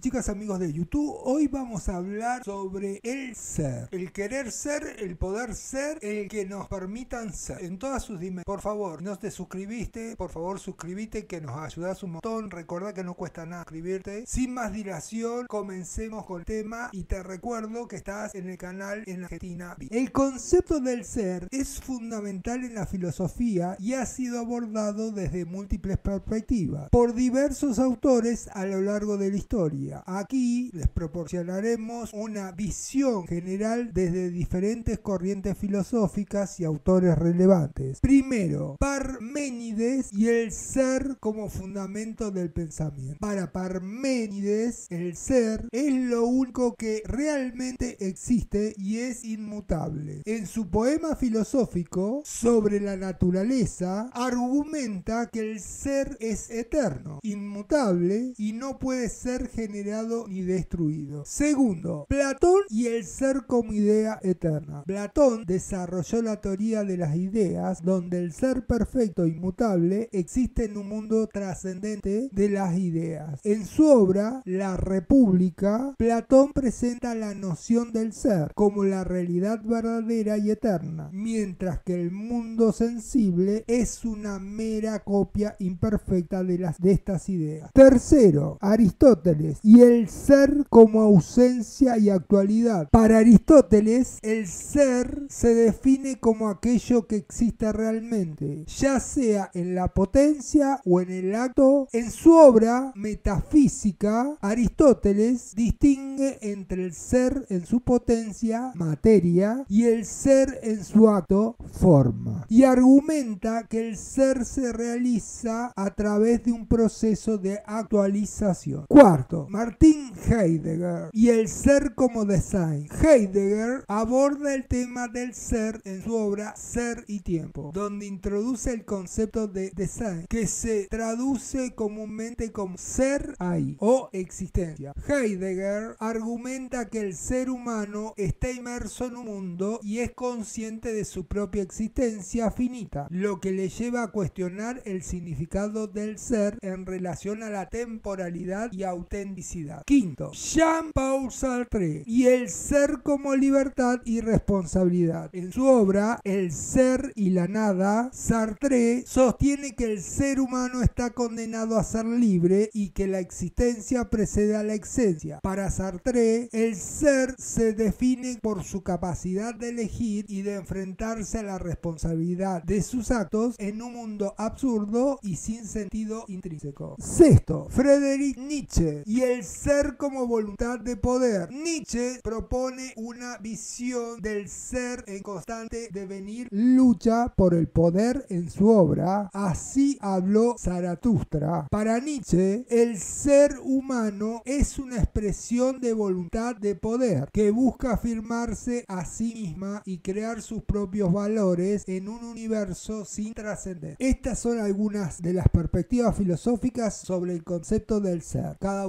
chicas, amigos de YouTube, hoy vamos a hablar sobre el ser, el querer ser, el poder ser, el que nos permitan ser en todas sus dimensiones. Por favor, no te suscribiste, por favor suscríbete que nos ayudas un montón. Recuerda que no cuesta nada suscribirte. Sin más dilación, comencemos con el tema y te recuerdo que estás en el canal en Argentina. El concepto del ser es fundamental en la filosofía y ha sido abordado desde múltiples perspectivas por diversos autores a lo largo de la historia. Aquí les proporcionaremos una visión general desde diferentes corrientes filosóficas y autores relevantes. Primero, Parménides y el ser como fundamento del pensamiento. Para Parménides, el ser es lo único que realmente existe y es inmutable. En su poema filosófico sobre la naturaleza, argumenta que el ser es eterno, inmutable y no puede ser generado generado ni destruido. Segundo, Platón y el ser como idea eterna. Platón desarrolló la teoría de las ideas, donde el ser perfecto e inmutable existe en un mundo trascendente de las ideas. En su obra, La República, Platón presenta la noción del ser como la realidad verdadera y eterna, mientras que el mundo sensible es una mera copia imperfecta de, las, de estas ideas. Tercero, Aristóteles y el ser como ausencia y actualidad. Para Aristóteles, el ser se define como aquello que existe realmente, ya sea en la potencia o en el acto. En su obra Metafísica, Aristóteles distingue entre el ser en su potencia, materia, y el ser en su acto, forma. Y argumenta que el ser se realiza a través de un proceso de actualización. Cuarto, Martin Heidegger y el ser como design. Heidegger aborda el tema del ser en su obra Ser y Tiempo, donde introduce el concepto de design, que se traduce comúnmente como ser ahí o existencia. Heidegger argumenta que el ser humano está inmerso en un mundo y es consciente de su propia existencia finita, lo que le lleva a cuestionar el significado del ser en relación a la temporalidad y autenticidad Quinto, Jean Paul Sartre y el ser como libertad y responsabilidad. En su obra, El ser y la nada, Sartre sostiene que el ser humano está condenado a ser libre y que la existencia precede a la esencia. Para Sartre, el ser se define por su capacidad de elegir y de enfrentarse a la responsabilidad de sus actos en un mundo absurdo y sin sentido intrínseco. Sexto, Friedrich Nietzsche y el ser como voluntad de poder. Nietzsche propone una visión del ser en constante devenir, lucha por el poder en su obra. Así habló Zaratustra. Para Nietzsche, el ser humano es una expresión de voluntad de poder que busca afirmarse a sí misma y crear sus propios valores en un universo sin trascender. Estas son algunas de las perspectivas filosóficas sobre el concepto del ser. Cada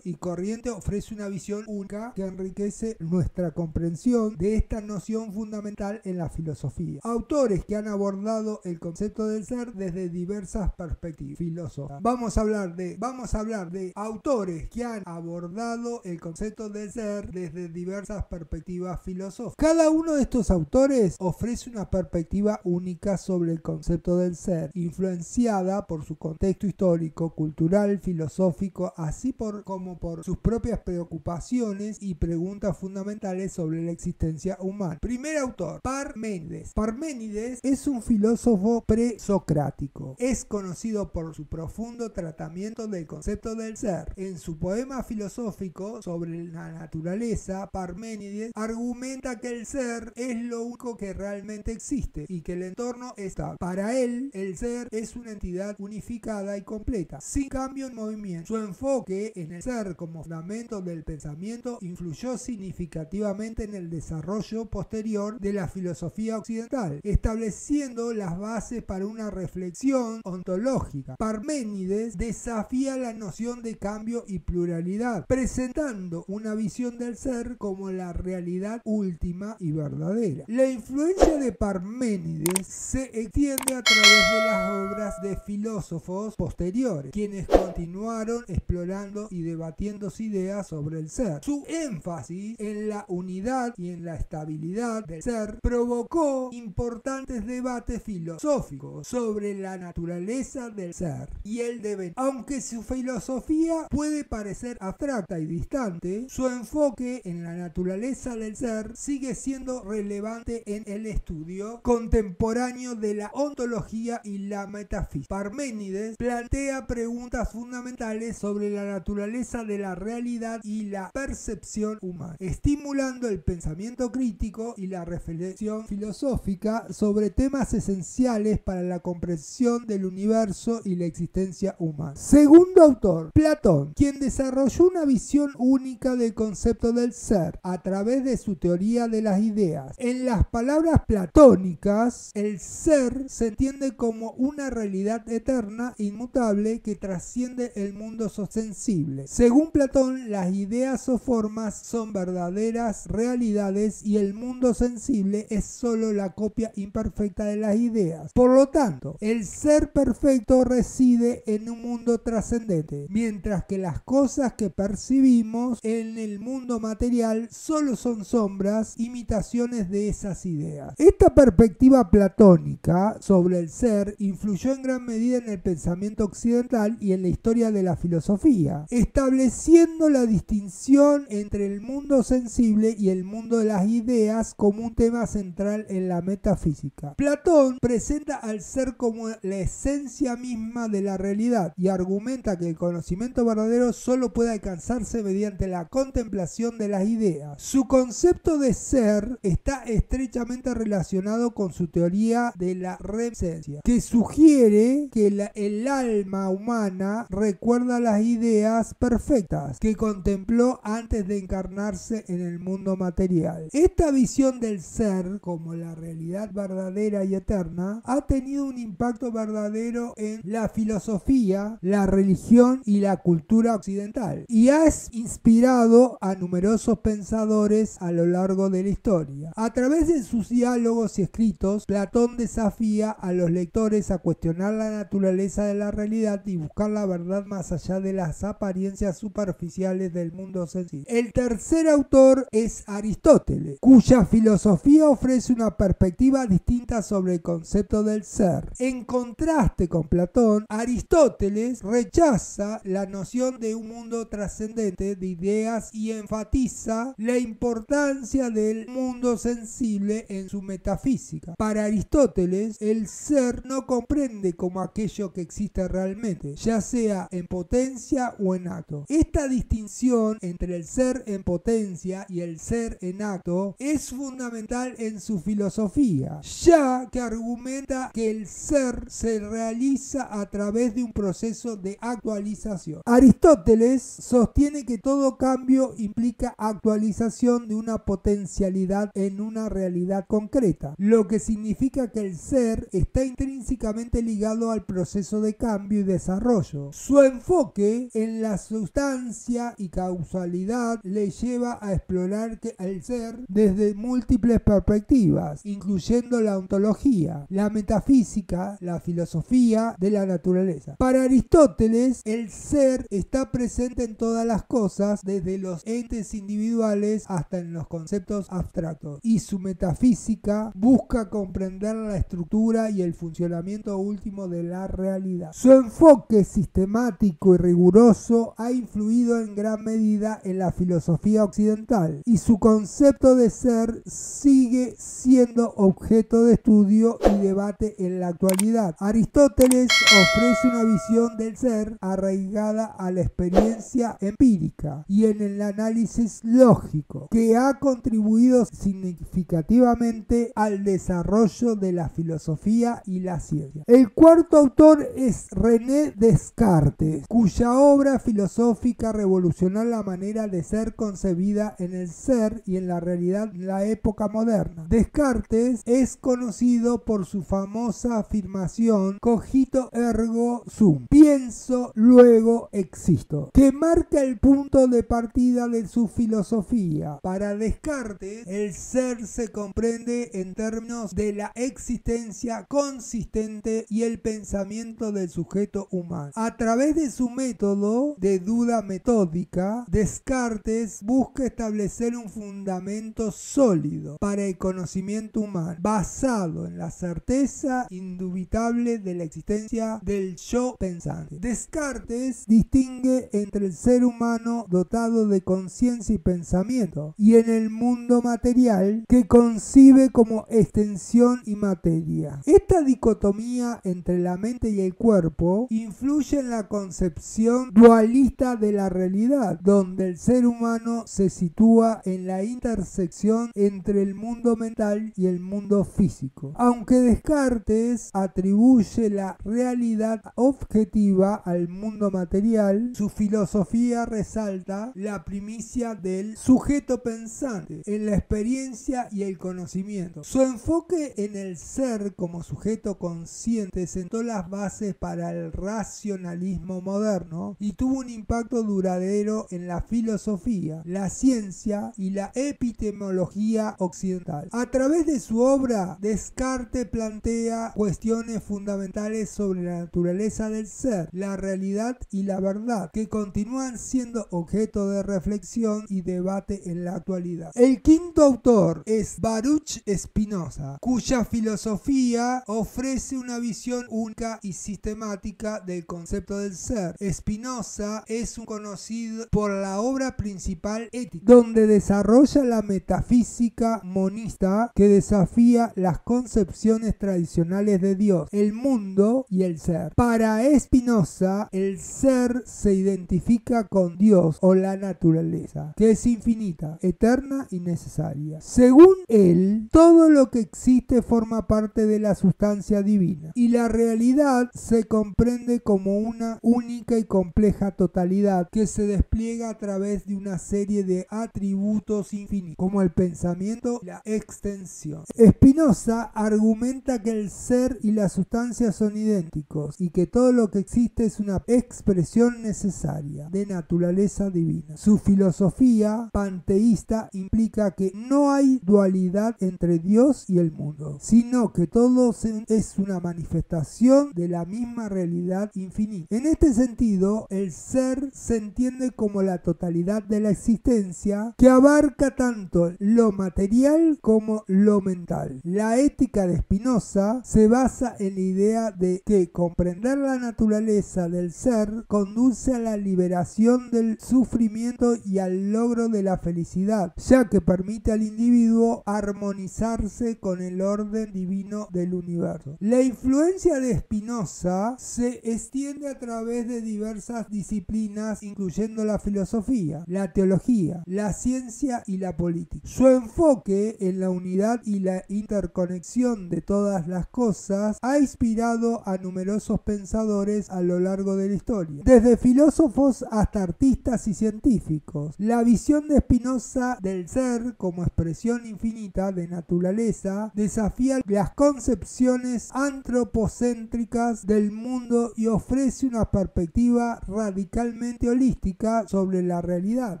y corriente ofrece una visión única que enriquece nuestra comprensión de esta noción fundamental en la filosofía. Autores que han abordado el concepto del ser desde diversas perspectivas filosóficas. Vamos a hablar de vamos a hablar de autores que han abordado el concepto del ser desde diversas perspectivas filosóficas. Cada uno de estos autores ofrece una perspectiva única sobre el concepto del ser, influenciada por su contexto histórico, cultural, filosófico, así por como por sus propias preocupaciones y preguntas fundamentales sobre la existencia humana. Primer autor, Parménides. Parménides es un filósofo presocrático. Es conocido por su profundo tratamiento del concepto del ser. En su poema filosófico sobre la naturaleza, Parménides argumenta que el ser es lo único que realmente existe y que el entorno está. Para él, el ser es una entidad unificada y completa, sin cambio en movimiento. Su enfoque en el ser como fundamento del pensamiento influyó significativamente en el desarrollo posterior de la filosofía occidental, estableciendo las bases para una reflexión ontológica. Parménides desafía la noción de cambio y pluralidad, presentando una visión del ser como la realidad última y verdadera. La influencia de Parménides se extiende a través de las obras de filósofos posteriores, quienes continuaron explorando y sus ideas sobre el ser. Su énfasis en la unidad y en la estabilidad del ser provocó importantes debates filosóficos sobre la naturaleza del ser y el devenir. Aunque su filosofía puede parecer abstracta y distante, su enfoque en la naturaleza del ser sigue siendo relevante en el estudio contemporáneo de la ontología y la metafísica. Parménides plantea preguntas fundamentales sobre la naturaleza de la realidad y la percepción humana, estimulando el pensamiento crítico y la reflexión filosófica sobre temas esenciales para la comprensión del universo y la existencia humana. Segundo autor, Platón, quien desarrolló una visión única del concepto del ser a través de su teoría de las ideas. En las palabras platónicas, el ser se entiende como una realidad eterna, inmutable, que trasciende el mundo sensible según Platón, las ideas o formas son verdaderas realidades y el mundo sensible es solo la copia imperfecta de las ideas. Por lo tanto, el ser perfecto reside en un mundo trascendente, mientras que las cosas que percibimos en el mundo material solo son sombras, imitaciones de esas ideas. Esta perspectiva platónica sobre el ser influyó en gran medida en el pensamiento occidental y en la historia de la filosofía estableciendo la distinción entre el mundo sensible y el mundo de las ideas como un tema central en la metafísica. Platón presenta al ser como la esencia misma de la realidad y argumenta que el conocimiento verdadero solo puede alcanzarse mediante la contemplación de las ideas. Su concepto de ser está estrechamente relacionado con su teoría de la resencia, que sugiere que el alma humana recuerda las ideas perfectas que contempló antes de encarnarse en el mundo material. Esta visión del ser como la realidad verdadera y eterna ha tenido un impacto verdadero en la filosofía, la religión y la cultura occidental y ha inspirado a numerosos pensadores a lo largo de la historia. A través de sus diálogos y escritos, Platón desafía a los lectores a cuestionar la naturaleza de la realidad y buscar la verdad más allá de las apariencias superficiales del mundo sensible. El tercer autor es Aristóteles, cuya filosofía ofrece una perspectiva distinta sobre el concepto del ser. En contraste con Platón, Aristóteles rechaza la noción de un mundo trascendente de ideas y enfatiza la importancia del mundo sensible en su metafísica. Para Aristóteles, el ser no comprende como aquello que existe realmente, ya sea en potencia o en esta distinción entre el ser en potencia y el ser en acto es fundamental en su filosofía, ya que argumenta que el ser se realiza a través de un proceso de actualización. Aristóteles sostiene que todo cambio implica actualización de una potencialidad en una realidad concreta, lo que significa que el ser está intrínsecamente ligado al proceso de cambio y desarrollo. Su enfoque en la sustancia y causalidad le lleva a explorar el ser desde múltiples perspectivas, incluyendo la ontología, la metafísica, la filosofía de la naturaleza. Para Aristóteles, el ser está presente en todas las cosas, desde los entes individuales hasta en los conceptos abstractos, y su metafísica busca comprender la estructura y el funcionamiento último de la realidad. Su enfoque sistemático y riguroso ha influido en gran medida en la filosofía occidental y su concepto de ser sigue siendo objeto de estudio y debate en la actualidad. Aristóteles ofrece una visión del ser arraigada a la experiencia empírica y en el análisis lógico que ha contribuido significativamente al desarrollo de la filosofía y la ciencia. El cuarto autor es René Descartes, cuya obra filosófica revolucionó la manera de ser concebida en el ser y en la realidad en la época moderna. Descartes es conocido por su famosa afirmación cogito ergo sum, pienso luego existo, que marca el punto de partida de su filosofía. Para Descartes, el ser se comprende en términos de la existencia consistente y el pensamiento del sujeto humano. A través de su método, de duda metódica, Descartes busca establecer un fundamento sólido para el conocimiento humano, basado en la certeza indubitable de la existencia del yo pensante. Descartes distingue entre el ser humano dotado de conciencia y pensamiento y en el mundo material que concibe como extensión y materia. Esta dicotomía entre la mente y el cuerpo influye en la concepción dual de la realidad, donde el ser humano se sitúa en la intersección entre el mundo mental y el mundo físico. Aunque Descartes atribuye la realidad objetiva al mundo material, su filosofía resalta la primicia del sujeto pensante en la experiencia y el conocimiento. Su enfoque en el ser como sujeto consciente sentó las bases para el racionalismo moderno y tuvo un impacto duradero en la filosofía, la ciencia y la epistemología occidental. A través de su obra, Descartes plantea cuestiones fundamentales sobre la naturaleza del ser, la realidad y la verdad, que continúan siendo objeto de reflexión y debate en la actualidad. El quinto autor es Baruch Spinoza, cuya filosofía ofrece una visión única y sistemática del concepto del ser. Spinoza es un conocido por la obra principal Ética, donde desarrolla la metafísica monista que desafía las concepciones tradicionales de Dios, el mundo y el ser. Para Spinoza, el ser se identifica con Dios o la naturaleza, que es infinita, eterna y necesaria. Según él, todo lo que existe forma parte de la sustancia divina y la realidad se comprende como una única y compleja totalidad que se despliega a través de una serie de atributos infinitos, como el pensamiento y la extensión. Spinoza argumenta que el ser y la sustancia son idénticos y que todo lo que existe es una expresión necesaria de naturaleza divina. Su filosofía panteísta implica que no hay dualidad entre Dios y el mundo, sino que todo es una manifestación de la misma realidad infinita. En este sentido, el ser se entiende como la totalidad de la existencia que abarca tanto lo material como lo mental. La ética de Spinoza se basa en la idea de que comprender la naturaleza del ser conduce a la liberación del sufrimiento y al logro de la felicidad, ya que permite al individuo armonizarse con el orden divino del universo. La influencia de Spinoza se extiende a través de diversas disciplinas disciplinas, incluyendo la filosofía, la teología, la ciencia y la política. Su enfoque en la unidad y la interconexión de todas las cosas ha inspirado a numerosos pensadores a lo largo de la historia, desde filósofos hasta artistas y científicos. La visión de Spinoza del ser como expresión infinita de naturaleza desafía las concepciones antropocéntricas del mundo y ofrece una perspectiva radical radicalmente holística sobre la realidad.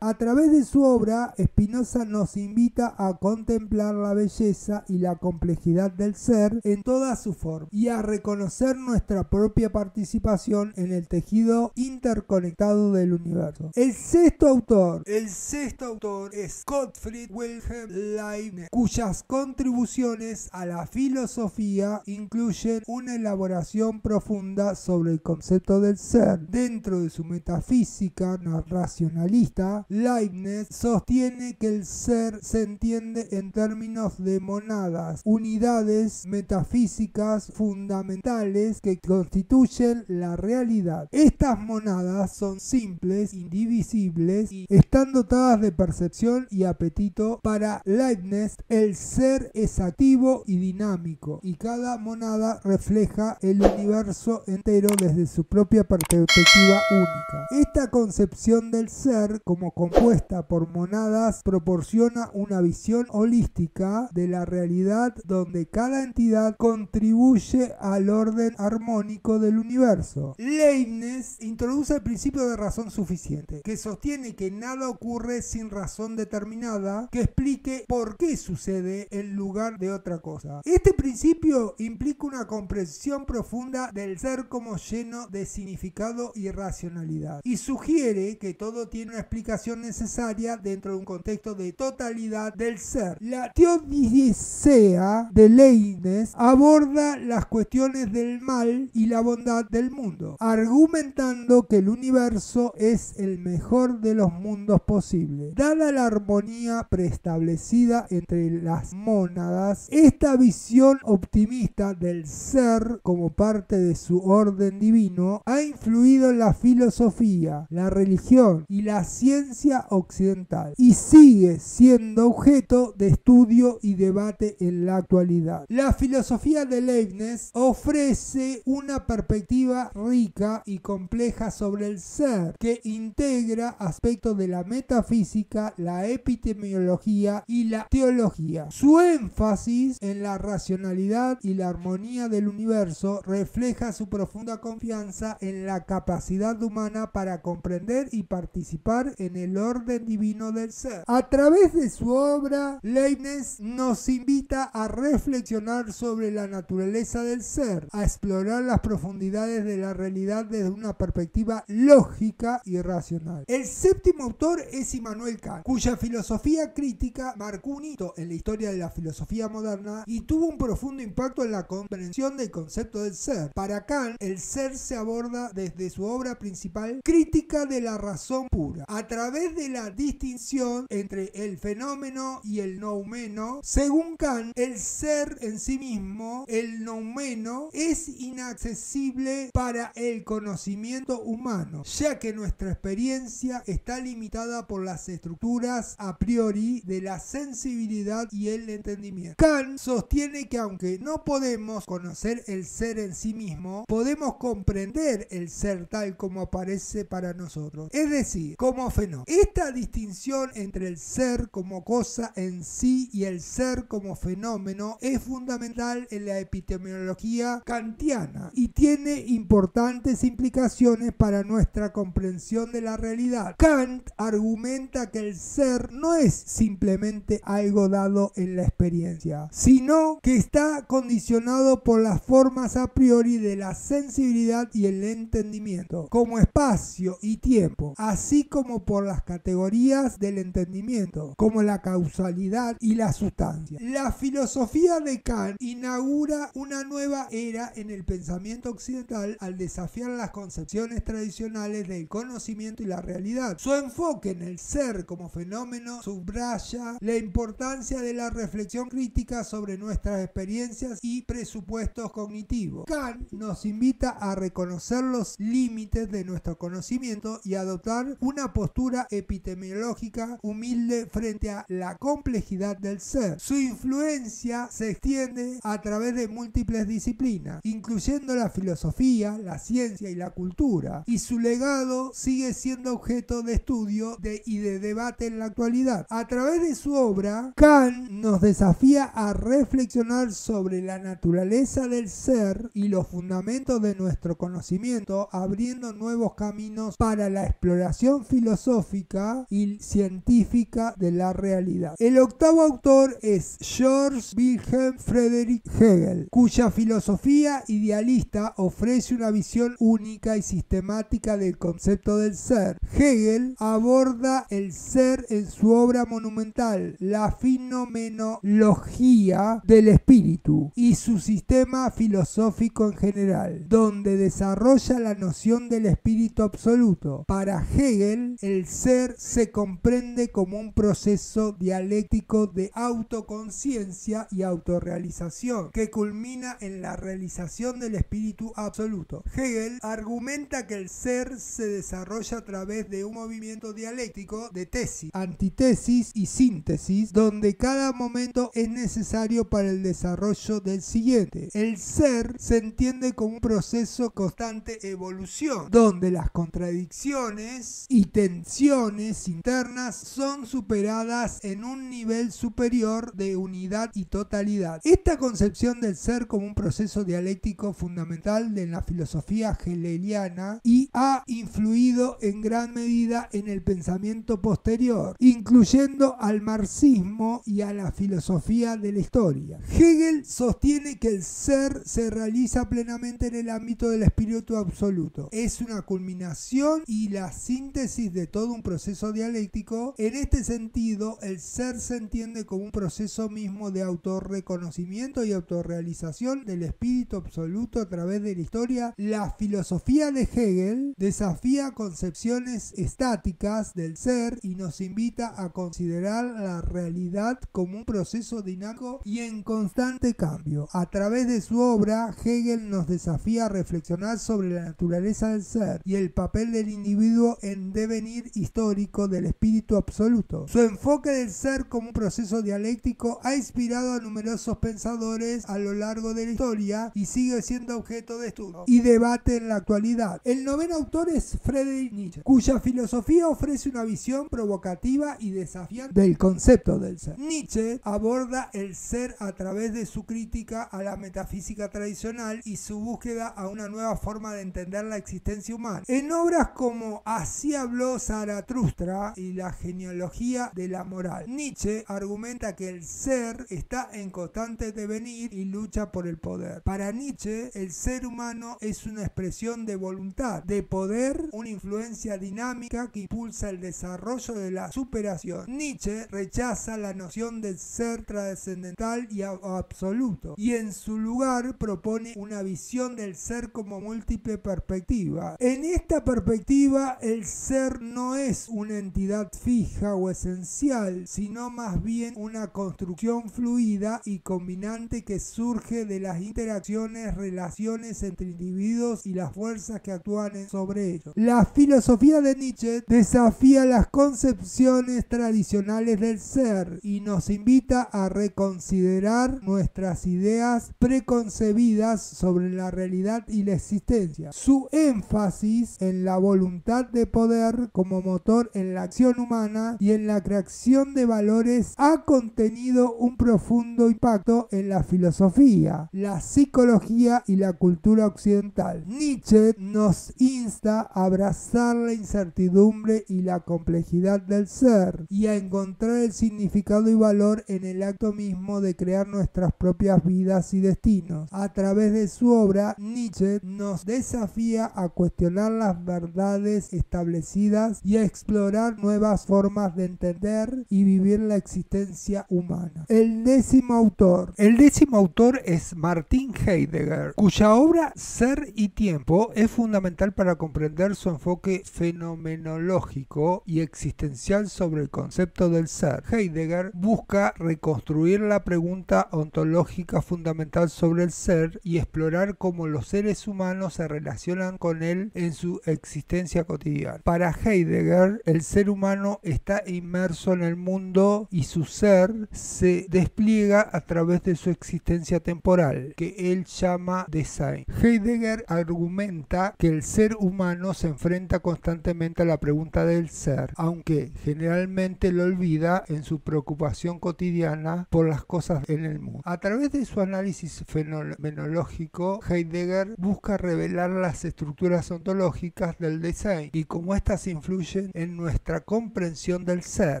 A través de su obra, Spinoza nos invita a contemplar la belleza y la complejidad del ser en toda su forma y a reconocer nuestra propia participación en el tejido interconectado del universo. El sexto autor, el sexto autor es Gottfried Wilhelm Leibniz, cuyas contribuciones a la filosofía incluyen una elaboración profunda sobre el concepto del ser dentro de su metafísica racionalista, Leibniz sostiene que el ser se entiende en términos de monadas, unidades metafísicas fundamentales que constituyen la realidad. Estas monadas son simples, indivisibles y están dotadas de percepción y apetito. Para Leibniz, el ser es activo y dinámico, y cada monada refleja el universo entero desde su propia perspectiva única. Esta concepción del ser como compuesta por monadas proporciona una visión holística de la realidad donde cada entidad contribuye al orden armónico del universo. Leibniz introduce el principio de razón suficiente, que sostiene que nada ocurre sin razón determinada que explique por qué sucede en lugar de otra cosa. Este principio implica una comprensión profunda del ser como lleno de significado y racionalidad y sugiere que todo tiene una explicación necesaria dentro de un contexto de totalidad del ser. La teodicea de Leibniz aborda las cuestiones del mal y la bondad del mundo, argumentando que el universo es el mejor de los mundos posibles. Dada la armonía preestablecida entre las mónadas, esta visión optimista del ser como parte de su orden divino ha influido en la filosofía filosofía, la religión y la ciencia occidental y sigue siendo objeto de estudio y debate en la actualidad. La filosofía de Leibniz ofrece una perspectiva rica y compleja sobre el ser que integra aspectos de la metafísica, la epidemiología y la teología. Su énfasis en la racionalidad y la armonía del universo refleja su profunda confianza en la capacidad humana para comprender y participar en el orden divino del ser. A través de su obra, Leibniz nos invita a reflexionar sobre la naturaleza del ser, a explorar las profundidades de la realidad desde una perspectiva lógica y racional. El séptimo autor es Immanuel Kant, cuya filosofía crítica marcó un hito en la historia de la filosofía moderna y tuvo un profundo impacto en la comprensión del concepto del ser. Para Kant, el ser se aborda desde su obra principal crítica de la razón pura. A través de la distinción entre el fenómeno y el noumeno, según Kant, el ser en sí mismo, el noumeno, es inaccesible para el conocimiento humano, ya que nuestra experiencia está limitada por las estructuras a priori de la sensibilidad y el entendimiento. Kant sostiene que aunque no podemos conocer el ser en sí mismo, podemos comprender el ser tal como aparece parece para nosotros. Es decir, como fenómeno. Esta distinción entre el ser como cosa en sí y el ser como fenómeno es fundamental en la epistemología kantiana y tiene importantes implicaciones para nuestra comprensión de la realidad. Kant argumenta que el ser no es simplemente algo dado en la experiencia, sino que está condicionado por las formas a priori de la sensibilidad y el entendimiento. Como espacio y tiempo, así como por las categorías del entendimiento, como la causalidad y la sustancia. La filosofía de Kant inaugura una nueva era en el pensamiento occidental al desafiar las concepciones tradicionales del conocimiento y la realidad. Su enfoque en el ser como fenómeno subraya la importancia de la reflexión crítica sobre nuestras experiencias y presupuestos cognitivos. Kant nos invita a reconocer los límites de nuestra nuestro conocimiento y adoptar una postura epidemiológica humilde frente a la complejidad del ser. Su influencia se extiende a través de múltiples disciplinas, incluyendo la filosofía, la ciencia y la cultura, y su legado sigue siendo objeto de estudio y de debate en la actualidad. A través de su obra, Kant nos desafía a reflexionar sobre la naturaleza del ser y los fundamentos de nuestro conocimiento, abriendo nuevos caminos para la exploración filosófica y científica de la realidad. El octavo autor es George Wilhelm Friedrich Hegel, cuya filosofía idealista ofrece una visión única y sistemática del concepto del ser. Hegel aborda el ser en su obra monumental, La fenomenología del espíritu y su sistema filosófico en general, donde desarrolla la noción del espíritu absoluto. Para Hegel, el ser se comprende como un proceso dialéctico de autoconciencia y autorrealización que culmina en la realización del espíritu absoluto. Hegel argumenta que el ser se desarrolla a través de un movimiento dialéctico de tesis, antitesis y síntesis, donde cada momento es necesario para el desarrollo del siguiente. El ser se entiende como un proceso constante evolución, donde donde las contradicciones y tensiones internas son superadas en un nivel superior de unidad y totalidad. Esta concepción del ser como un proceso dialéctico fundamental de la filosofía hegeliana y ha influido en gran medida en el pensamiento posterior, incluyendo al marxismo y a la filosofía de la historia. Hegel sostiene que el ser se realiza plenamente en el ámbito del espíritu absoluto. Es una culminación y la síntesis de todo un proceso dialéctico. En este sentido, el ser se entiende como un proceso mismo de autorreconocimiento y autorrealización del espíritu absoluto a través de la historia. La filosofía de Hegel desafía concepciones estáticas del ser y nos invita a considerar la realidad como un proceso dinámico y en constante cambio. A través de su obra, Hegel nos desafía a reflexionar sobre la naturaleza del ser y el papel del individuo en devenir histórico del espíritu absoluto. Su enfoque del ser como un proceso dialéctico ha inspirado a numerosos pensadores a lo largo de la historia y sigue siendo objeto de estudio y debate en la actualidad. El noveno autor es Friedrich Nietzsche, cuya filosofía ofrece una visión provocativa y desafiante del concepto del ser. Nietzsche aborda el ser a través de su crítica a la metafísica tradicional y su búsqueda a una nueva forma de entender la existencia humana en obras como Así habló Zaratustra y la genealogía de la moral, Nietzsche argumenta que el ser está en constante devenir y lucha por el poder. Para Nietzsche, el ser humano es una expresión de voluntad, de poder, una influencia dinámica que impulsa el desarrollo de la superación. Nietzsche rechaza la noción del ser trascendental y absoluto y en su lugar propone una visión del ser como múltiple perspectiva. En esta perspectiva, el ser no es una entidad fija o esencial, sino más bien una construcción fluida y combinante que surge de las interacciones, relaciones entre individuos y las fuerzas que actúan sobre ellos. La filosofía de Nietzsche desafía las concepciones tradicionales del ser y nos invita a reconsiderar nuestras ideas preconcebidas sobre la realidad y la existencia. Su énfasis en la voluntad de poder como motor en la acción humana y en la creación de valores ha contenido un profundo impacto en la filosofía, la psicología y la cultura occidental. Nietzsche nos insta a abrazar la incertidumbre y la complejidad del ser y a encontrar el significado y valor en el acto mismo de crear nuestras propias vidas y destinos. A través de su obra, Nietzsche nos desafía a cuestionar las verdades establecidas y a explorar nuevas formas de entender y vivir la existencia humana. El décimo autor. El décimo autor es Martin Heidegger, cuya obra Ser y Tiempo es fundamental para comprender su enfoque fenomenológico y existencial sobre el concepto del ser. Heidegger busca reconstruir la pregunta ontológica fundamental sobre el ser y explorar cómo los seres humanos se relacionan con él en su existencia cotidiana. Para Heidegger, el ser humano está inmerso en el mundo y su ser se despliega a través de su existencia temporal, que él llama design. Heidegger argumenta que el ser humano se enfrenta constantemente a la pregunta del ser, aunque generalmente lo olvida en su preocupación cotidiana por las cosas en el mundo. A través de su análisis fenomenológico, Heidegger busca revelar las estructuras ontológicas lógicas del design y cómo éstas influyen en nuestra comprensión del ser.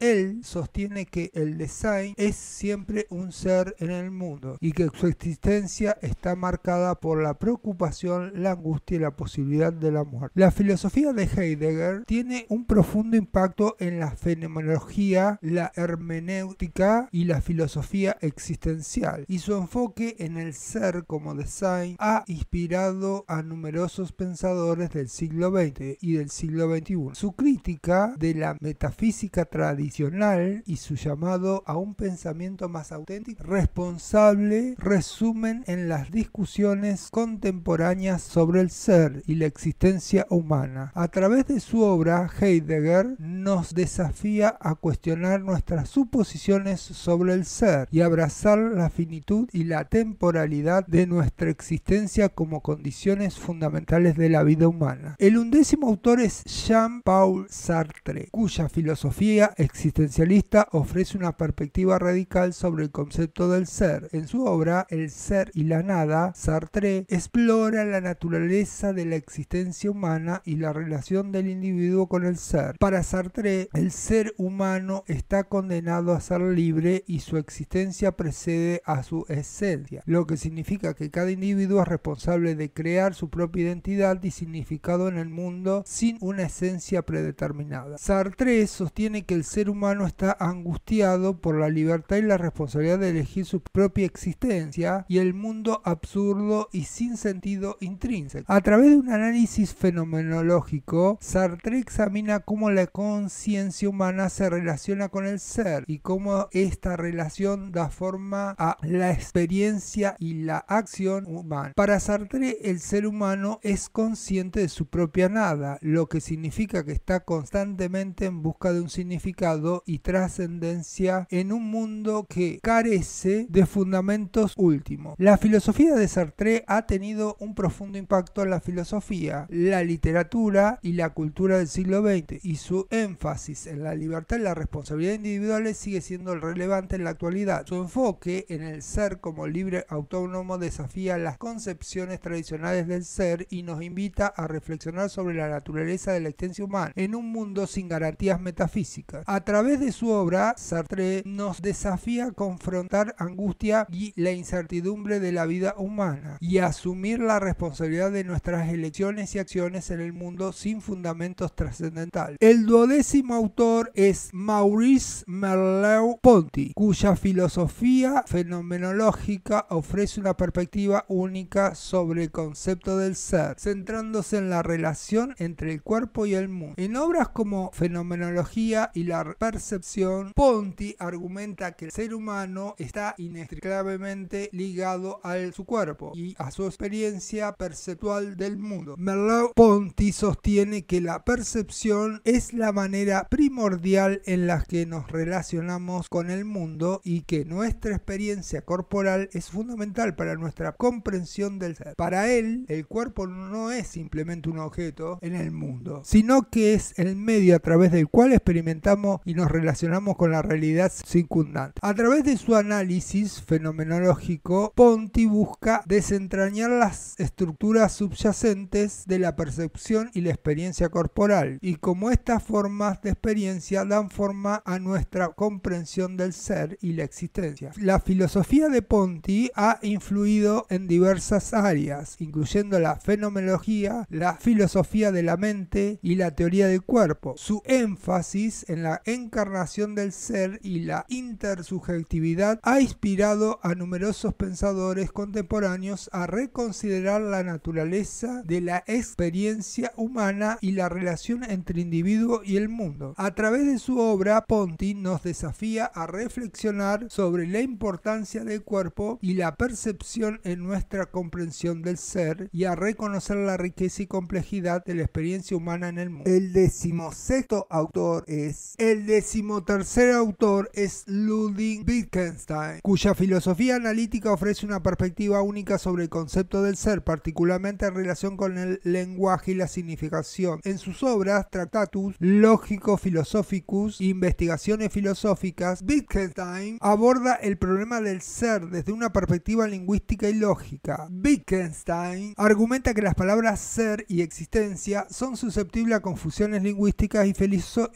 Él sostiene que el design es siempre un ser en el mundo y que su existencia está marcada por la preocupación, la angustia y la posibilidad de la muerte. La filosofía de Heidegger tiene un profundo impacto en la fenomenología, la hermenéutica y la filosofía existencial y su enfoque en el ser como design ha inspirado a numerosos pensadores del siglo XX y del siglo XXI, su crítica de la metafísica tradicional y su llamado a un pensamiento más auténtico, responsable, resumen en las discusiones contemporáneas sobre el ser y la existencia humana. A través de su obra, Heidegger nos desafía a cuestionar nuestras suposiciones sobre el ser y abrazar la finitud y la temporalidad de nuestra existencia como condiciones fundamentales de la vida humana. El undécimo autor es Jean-Paul Sartre, cuya filosofía existencialista ofrece una perspectiva radical sobre el concepto del ser. En su obra El ser y la nada, Sartre explora la naturaleza de la existencia humana y la relación del individuo con el ser. Para Sartre, el ser humano está condenado a ser libre y su existencia precede a su esencia, lo que significa que cada individuo es responsable de crear su propia identidad y significado en el mundo sin una esencia predeterminada. Sartre sostiene que el ser humano está angustiado por la libertad y la responsabilidad de elegir su propia existencia y el mundo absurdo y sin sentido intrínseco. A través de un análisis fenomenológico, Sartre examina cómo la conciencia humana se relaciona con el ser y cómo esta relación da forma a la experiencia y la acción humana. Para Sartre, el ser humano es consciente su propia nada, lo que significa que está constantemente en busca de un significado y trascendencia en un mundo que carece de fundamentos últimos. La filosofía de Sartre ha tenido un profundo impacto en la filosofía, la literatura y la cultura del siglo XX y su énfasis en la libertad y la responsabilidad individuales sigue siendo relevante en la actualidad. Su enfoque en el ser como libre autónomo desafía las concepciones tradicionales del ser y nos invita a reflexionar sobre la naturaleza de la existencia humana en un mundo sin garantías metafísicas. A través de su obra, Sartre nos desafía a confrontar angustia y la incertidumbre de la vida humana y a asumir la responsabilidad de nuestras elecciones y acciones en el mundo sin fundamentos trascendentales. El duodécimo autor es Maurice Merleau-Ponty, cuya filosofía fenomenológica ofrece una perspectiva única sobre el concepto del ser, centrándose en la relación entre el cuerpo y el mundo. En obras como Fenomenología y la percepción, Ponti argumenta que el ser humano está inextricablemente ligado a su cuerpo y a su experiencia perceptual del mundo. Merleau-Ponty sostiene que la percepción es la manera primordial en la que nos relacionamos con el mundo y que nuestra experiencia corporal es fundamental para nuestra comprensión del ser. Para él, el cuerpo no es simplemente un objeto en el mundo, sino que es el medio a través del cual experimentamos y nos relacionamos con la realidad circundante. A través de su análisis fenomenológico, Ponti busca desentrañar las estructuras subyacentes de la percepción y la experiencia corporal, y cómo estas formas de experiencia dan forma a nuestra comprensión del ser y la existencia. La filosofía de Ponti ha influido en diversas áreas, incluyendo la fenomenología, la la filosofía de la mente y la teoría del cuerpo, su énfasis en la encarnación del ser y la intersubjetividad ha inspirado a numerosos pensadores contemporáneos a reconsiderar la naturaleza de la experiencia humana y la relación entre individuo y el mundo. A través de su obra, Ponti nos desafía a reflexionar sobre la importancia del cuerpo y la percepción en nuestra comprensión del ser y a reconocer la riqueza complejidad de la experiencia humana en el mundo. El decimosexto autor es. El decimotercer autor es Ludwig Wittgenstein, cuya filosofía analítica ofrece una perspectiva única sobre el concepto del ser, particularmente en relación con el lenguaje y la significación. En sus obras, Tractatus Lógico Philosophicus, Investigaciones Filosóficas, Wittgenstein aborda el problema del ser desde una perspectiva lingüística y lógica. Wittgenstein argumenta que las palabras ser y existencia son susceptibles a confusiones lingüísticas y,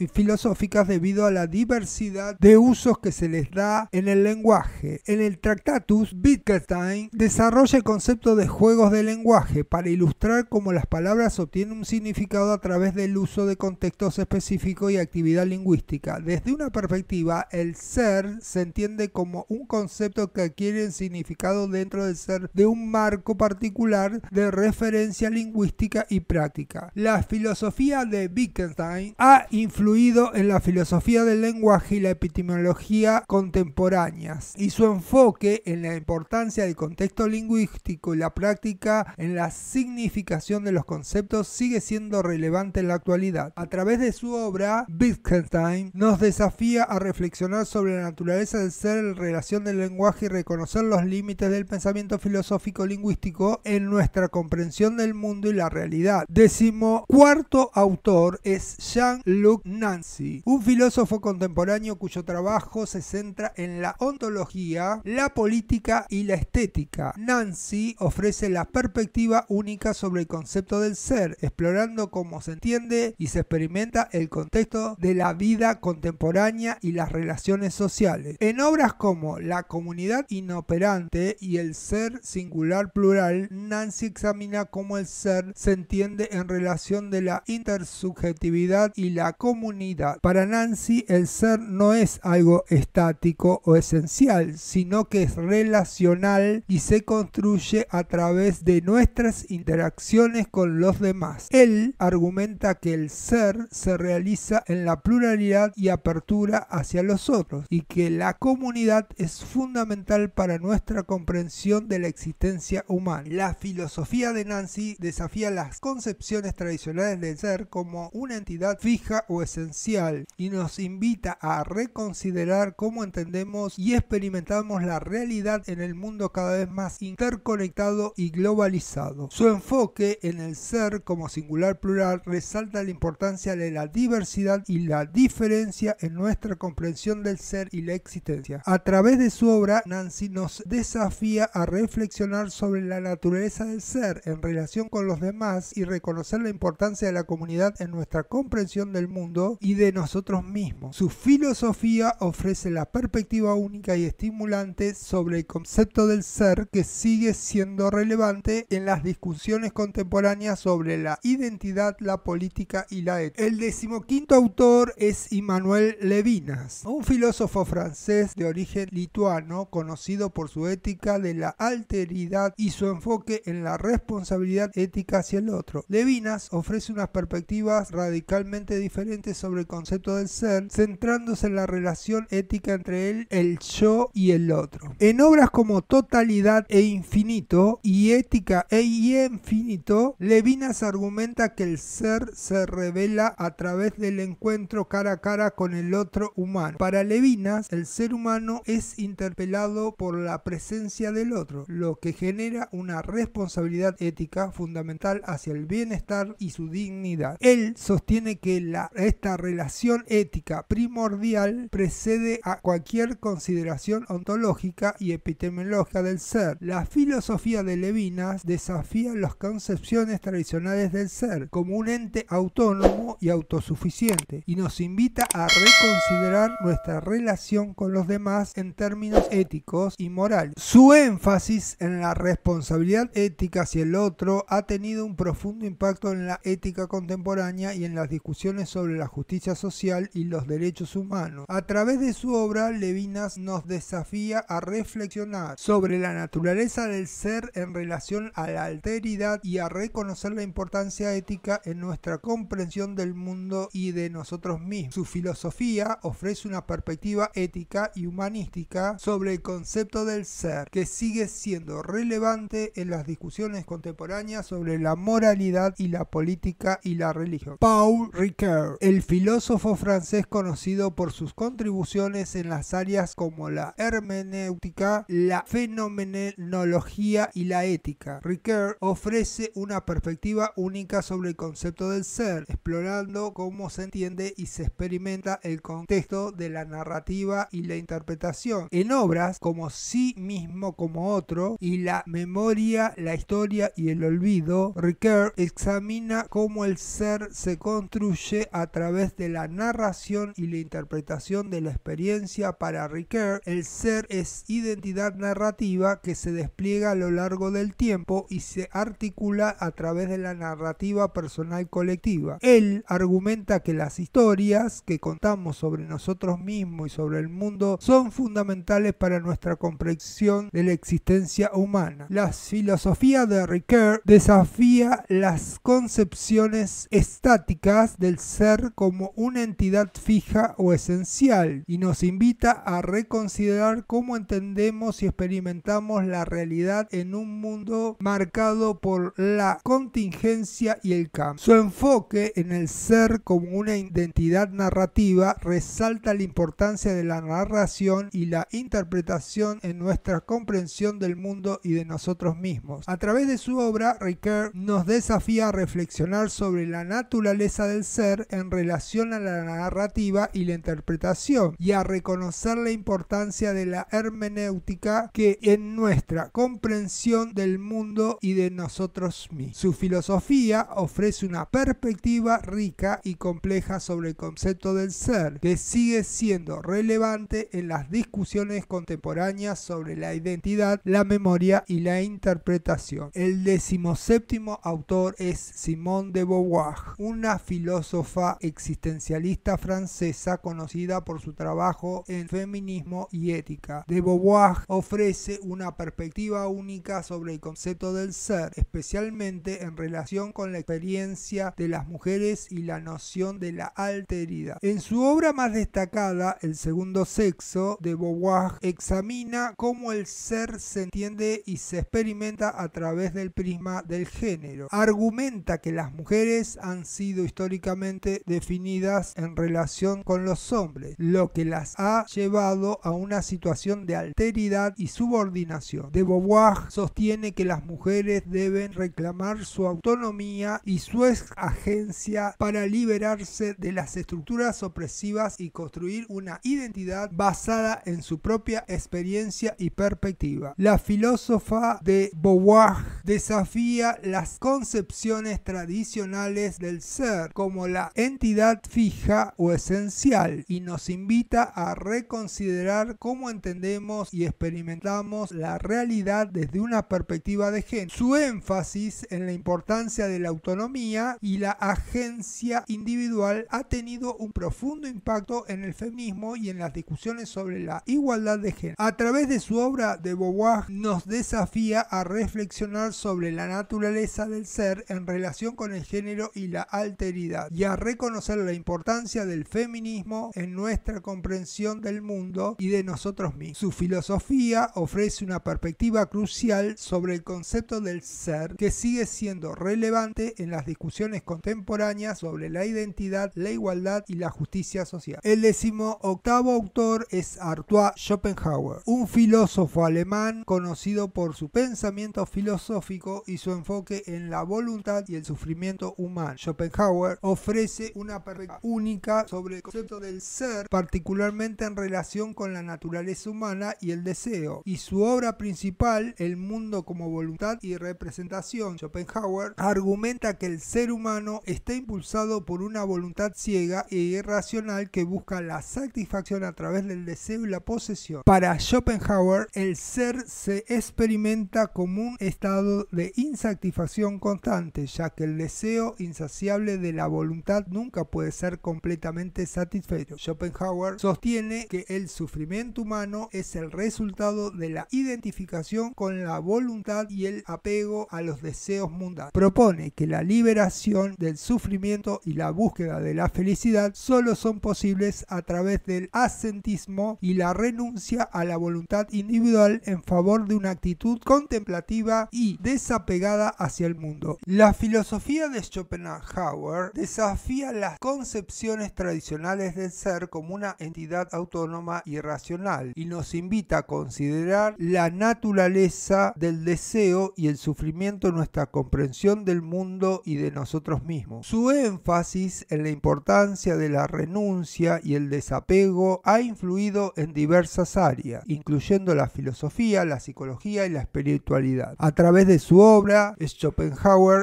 filosóficas debido a la diversidad de usos que se les da en el lenguaje. En el Tractatus, Wittgenstein desarrolla el concepto de juegos de lenguaje para ilustrar cómo las palabras obtienen un significado a través del uso de contextos específicos y actividad lingüística. Desde una perspectiva, el ser se entiende como un concepto que adquiere el significado dentro del ser de un marco particular de referencia lingüística y práctica. La filosofía de Wittgenstein ha influido en la filosofía del lenguaje y la epistemología contemporáneas y su enfoque en la importancia del contexto lingüístico y la práctica en la significación de los conceptos sigue siendo relevante en la actualidad. A través de su obra, Wittgenstein nos desafía a reflexionar sobre la naturaleza del ser en relación del lenguaje y reconocer los límites del pensamiento filosófico lingüístico en nuestra comprensión del mundo y la realidad. Décimo cuarto autor es Jean-Luc Nancy, un filósofo contemporáneo cuyo trabajo se centra en la ontología, la política y la estética. Nancy ofrece la perspectiva única sobre el concepto del ser, explorando cómo se entiende y se experimenta el contexto de la vida contemporánea y las relaciones sociales. En obras como La comunidad inoperante y El ser singular plural, Nancy examina cómo el ser se se entiende en relación de la intersubjetividad y la comunidad. Para Nancy, el ser no es algo estático o esencial, sino que es relacional y se construye a través de nuestras interacciones con los demás. Él argumenta que el ser se realiza en la pluralidad y apertura hacia los otros y que la comunidad es fundamental para nuestra comprensión de la existencia humana. La filosofía de Nancy desafía la las concepciones tradicionales del ser como una entidad fija o esencial y nos invita a reconsiderar cómo entendemos y experimentamos la realidad en el mundo cada vez más interconectado y globalizado. Su enfoque en el ser como singular plural resalta la importancia de la diversidad y la diferencia en nuestra comprensión del ser y la existencia. A través de su obra, Nancy nos desafía a reflexionar sobre la naturaleza del ser en relación con los demás y reconocer la importancia de la comunidad en nuestra comprensión del mundo y de nosotros mismos. Su filosofía ofrece la perspectiva única y estimulante sobre el concepto del ser que sigue siendo relevante en las discusiones contemporáneas sobre la identidad, la política y la ética. El decimoquinto autor es Immanuel Levinas, un filósofo francés de origen lituano conocido por su ética de la alteridad y su enfoque en la responsabilidad ética hacia otro. Levinas ofrece unas perspectivas radicalmente diferentes sobre el concepto del ser, centrándose en la relación ética entre él, el yo y el otro. En obras como Totalidad e Infinito y Ética e Infinito, Levinas argumenta que el ser se revela a través del encuentro cara a cara con el otro humano. Para Levinas, el ser humano es interpelado por la presencia del otro, lo que genera una responsabilidad ética fundamental hacia el bienestar y su dignidad. Él sostiene que esta relación ética primordial precede a cualquier consideración ontológica y epistemológica del ser. La filosofía de Levinas desafía las concepciones tradicionales del ser como un ente autónomo y autosuficiente y nos invita a reconsiderar nuestra relación con los demás en términos éticos y morales. Su énfasis en la responsabilidad ética hacia el otro ha tenido un un profundo impacto en la ética contemporánea y en las discusiones sobre la justicia social y los derechos humanos. A través de su obra, Levinas nos desafía a reflexionar sobre la naturaleza del ser en relación a la alteridad y a reconocer la importancia ética en nuestra comprensión del mundo y de nosotros mismos. Su filosofía ofrece una perspectiva ética y humanística sobre el concepto del ser que sigue siendo relevante en las discusiones contemporáneas sobre la moralidad y la política y la religión. Paul Ricoeur, el filósofo francés conocido por sus contribuciones en las áreas como la hermenéutica, la fenomenología y la ética. Ricoeur ofrece una perspectiva única sobre el concepto del ser, explorando cómo se entiende y se experimenta el contexto de la narrativa y la interpretación en obras como sí mismo como otro y la memoria, la historia y el olvido. Ricoeur examina cómo el ser se construye a través de la narración y la interpretación de la experiencia. Para Ricoeur, el ser es identidad narrativa que se despliega a lo largo del tiempo y se articula a través de la narrativa personal colectiva. Él argumenta que las historias que contamos sobre nosotros mismos y sobre el mundo son fundamentales para nuestra comprensión de la existencia humana. La filosofía de Ricoeur desafía las concepciones estáticas del ser como una entidad fija o esencial y nos invita a reconsiderar cómo entendemos y experimentamos la realidad en un mundo marcado por la contingencia y el cambio. Su enfoque en el ser como una identidad narrativa resalta la importancia de la narración y la interpretación en nuestra comprensión del mundo y de nosotros mismos. A través de su obra, Ricoeur nos desafía a reflexionar sobre la naturaleza del ser en relación a la narrativa y la interpretación y a reconocer la importancia de la hermenéutica que en nuestra comprensión del mundo y de nosotros mismos. Su filosofía ofrece una perspectiva rica y compleja sobre el concepto del ser que sigue siendo relevante en las discusiones contemporáneas sobre la identidad, la memoria y la interpretación. El decimoséptimo autor es Simone de Beauvoir, una filósofa existencialista francesa conocida por su trabajo en feminismo y ética. De Beauvoir ofrece una perspectiva única sobre el concepto del ser, especialmente en relación con la experiencia de las mujeres y la noción de la alteridad. En su obra más destacada, El segundo sexo, de Beauvoir examina cómo el ser se entiende y se experimenta a través del prisma del género Argumenta que las mujeres han sido históricamente definidas en relación con los hombres, lo que las ha llevado a una situación de alteridad y subordinación. De Beauvoir sostiene que las mujeres deben reclamar su autonomía y su agencia para liberarse de las estructuras opresivas y construir una identidad basada en su propia experiencia y perspectiva. La filósofa de Beauvoir desafía las concepciones tradicionales del ser como la entidad fija o esencial y nos invita a reconsiderar cómo entendemos y experimentamos la realidad desde una perspectiva de género. Su énfasis en la importancia de la autonomía y la agencia individual ha tenido un profundo impacto en el feminismo y en las discusiones sobre la igualdad de género. A través de su obra de Beauvoir nos desafía a reflexionar sobre la naturaleza del ser en relación con el género y la alteridad y a reconocer la importancia del feminismo en nuestra comprensión del mundo y de nosotros mismos. Su filosofía ofrece una perspectiva crucial sobre el concepto del ser que sigue siendo relevante en las discusiones contemporáneas sobre la identidad, la igualdad y la justicia social. El décimo octavo autor es Artois Schopenhauer, un filósofo alemán conocido por su pensamiento filosófico y su enfoque en la voluntad y el sufrimiento humano. Schopenhauer ofrece una perspectiva única sobre el concepto del ser, particularmente en relación con la naturaleza humana y el deseo, y su obra principal, El mundo como voluntad y representación, Schopenhauer argumenta que el ser humano está impulsado por una voluntad ciega e irracional que busca la satisfacción a través del deseo y la posesión. Para Schopenhauer, el ser se experimenta como un estado de insatisfacción constante, ya que el deseo insaciable de la voluntad nunca puede ser completamente satisfecho. Schopenhauer sostiene que el sufrimiento humano es el resultado de la identificación con la voluntad y el apego a los deseos mundanos. Propone que la liberación del sufrimiento y la búsqueda de la felicidad solo son posibles a través del asentismo y la renuncia a la voluntad individual en favor de una actitud contemplativa y desapegada hacia mundo. La filosofía de Schopenhauer desafía las concepciones tradicionales del ser como una entidad autónoma y racional y nos invita a considerar la naturaleza del deseo y el sufrimiento en nuestra comprensión del mundo y de nosotros mismos. Su énfasis en la importancia de la renuncia y el desapego ha influido en diversas áreas, incluyendo la filosofía, la psicología y la espiritualidad. A través de su obra, Schopenhauer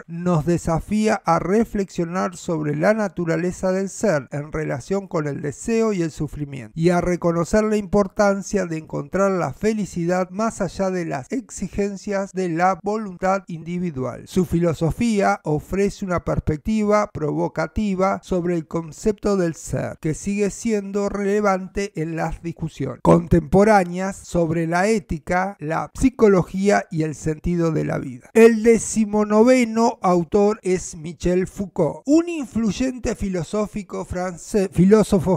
nos desafía a reflexionar sobre la naturaleza del ser en relación con el deseo y el sufrimiento, y a reconocer la importancia de encontrar la felicidad más allá de las exigencias de la voluntad individual. Su filosofía ofrece una perspectiva provocativa sobre el concepto del ser, que sigue siendo relevante en las discusiones contemporáneas sobre la ética, la psicología y el sentido de la vida. El décimo noveno autor es Michel Foucault, un influyente filósofo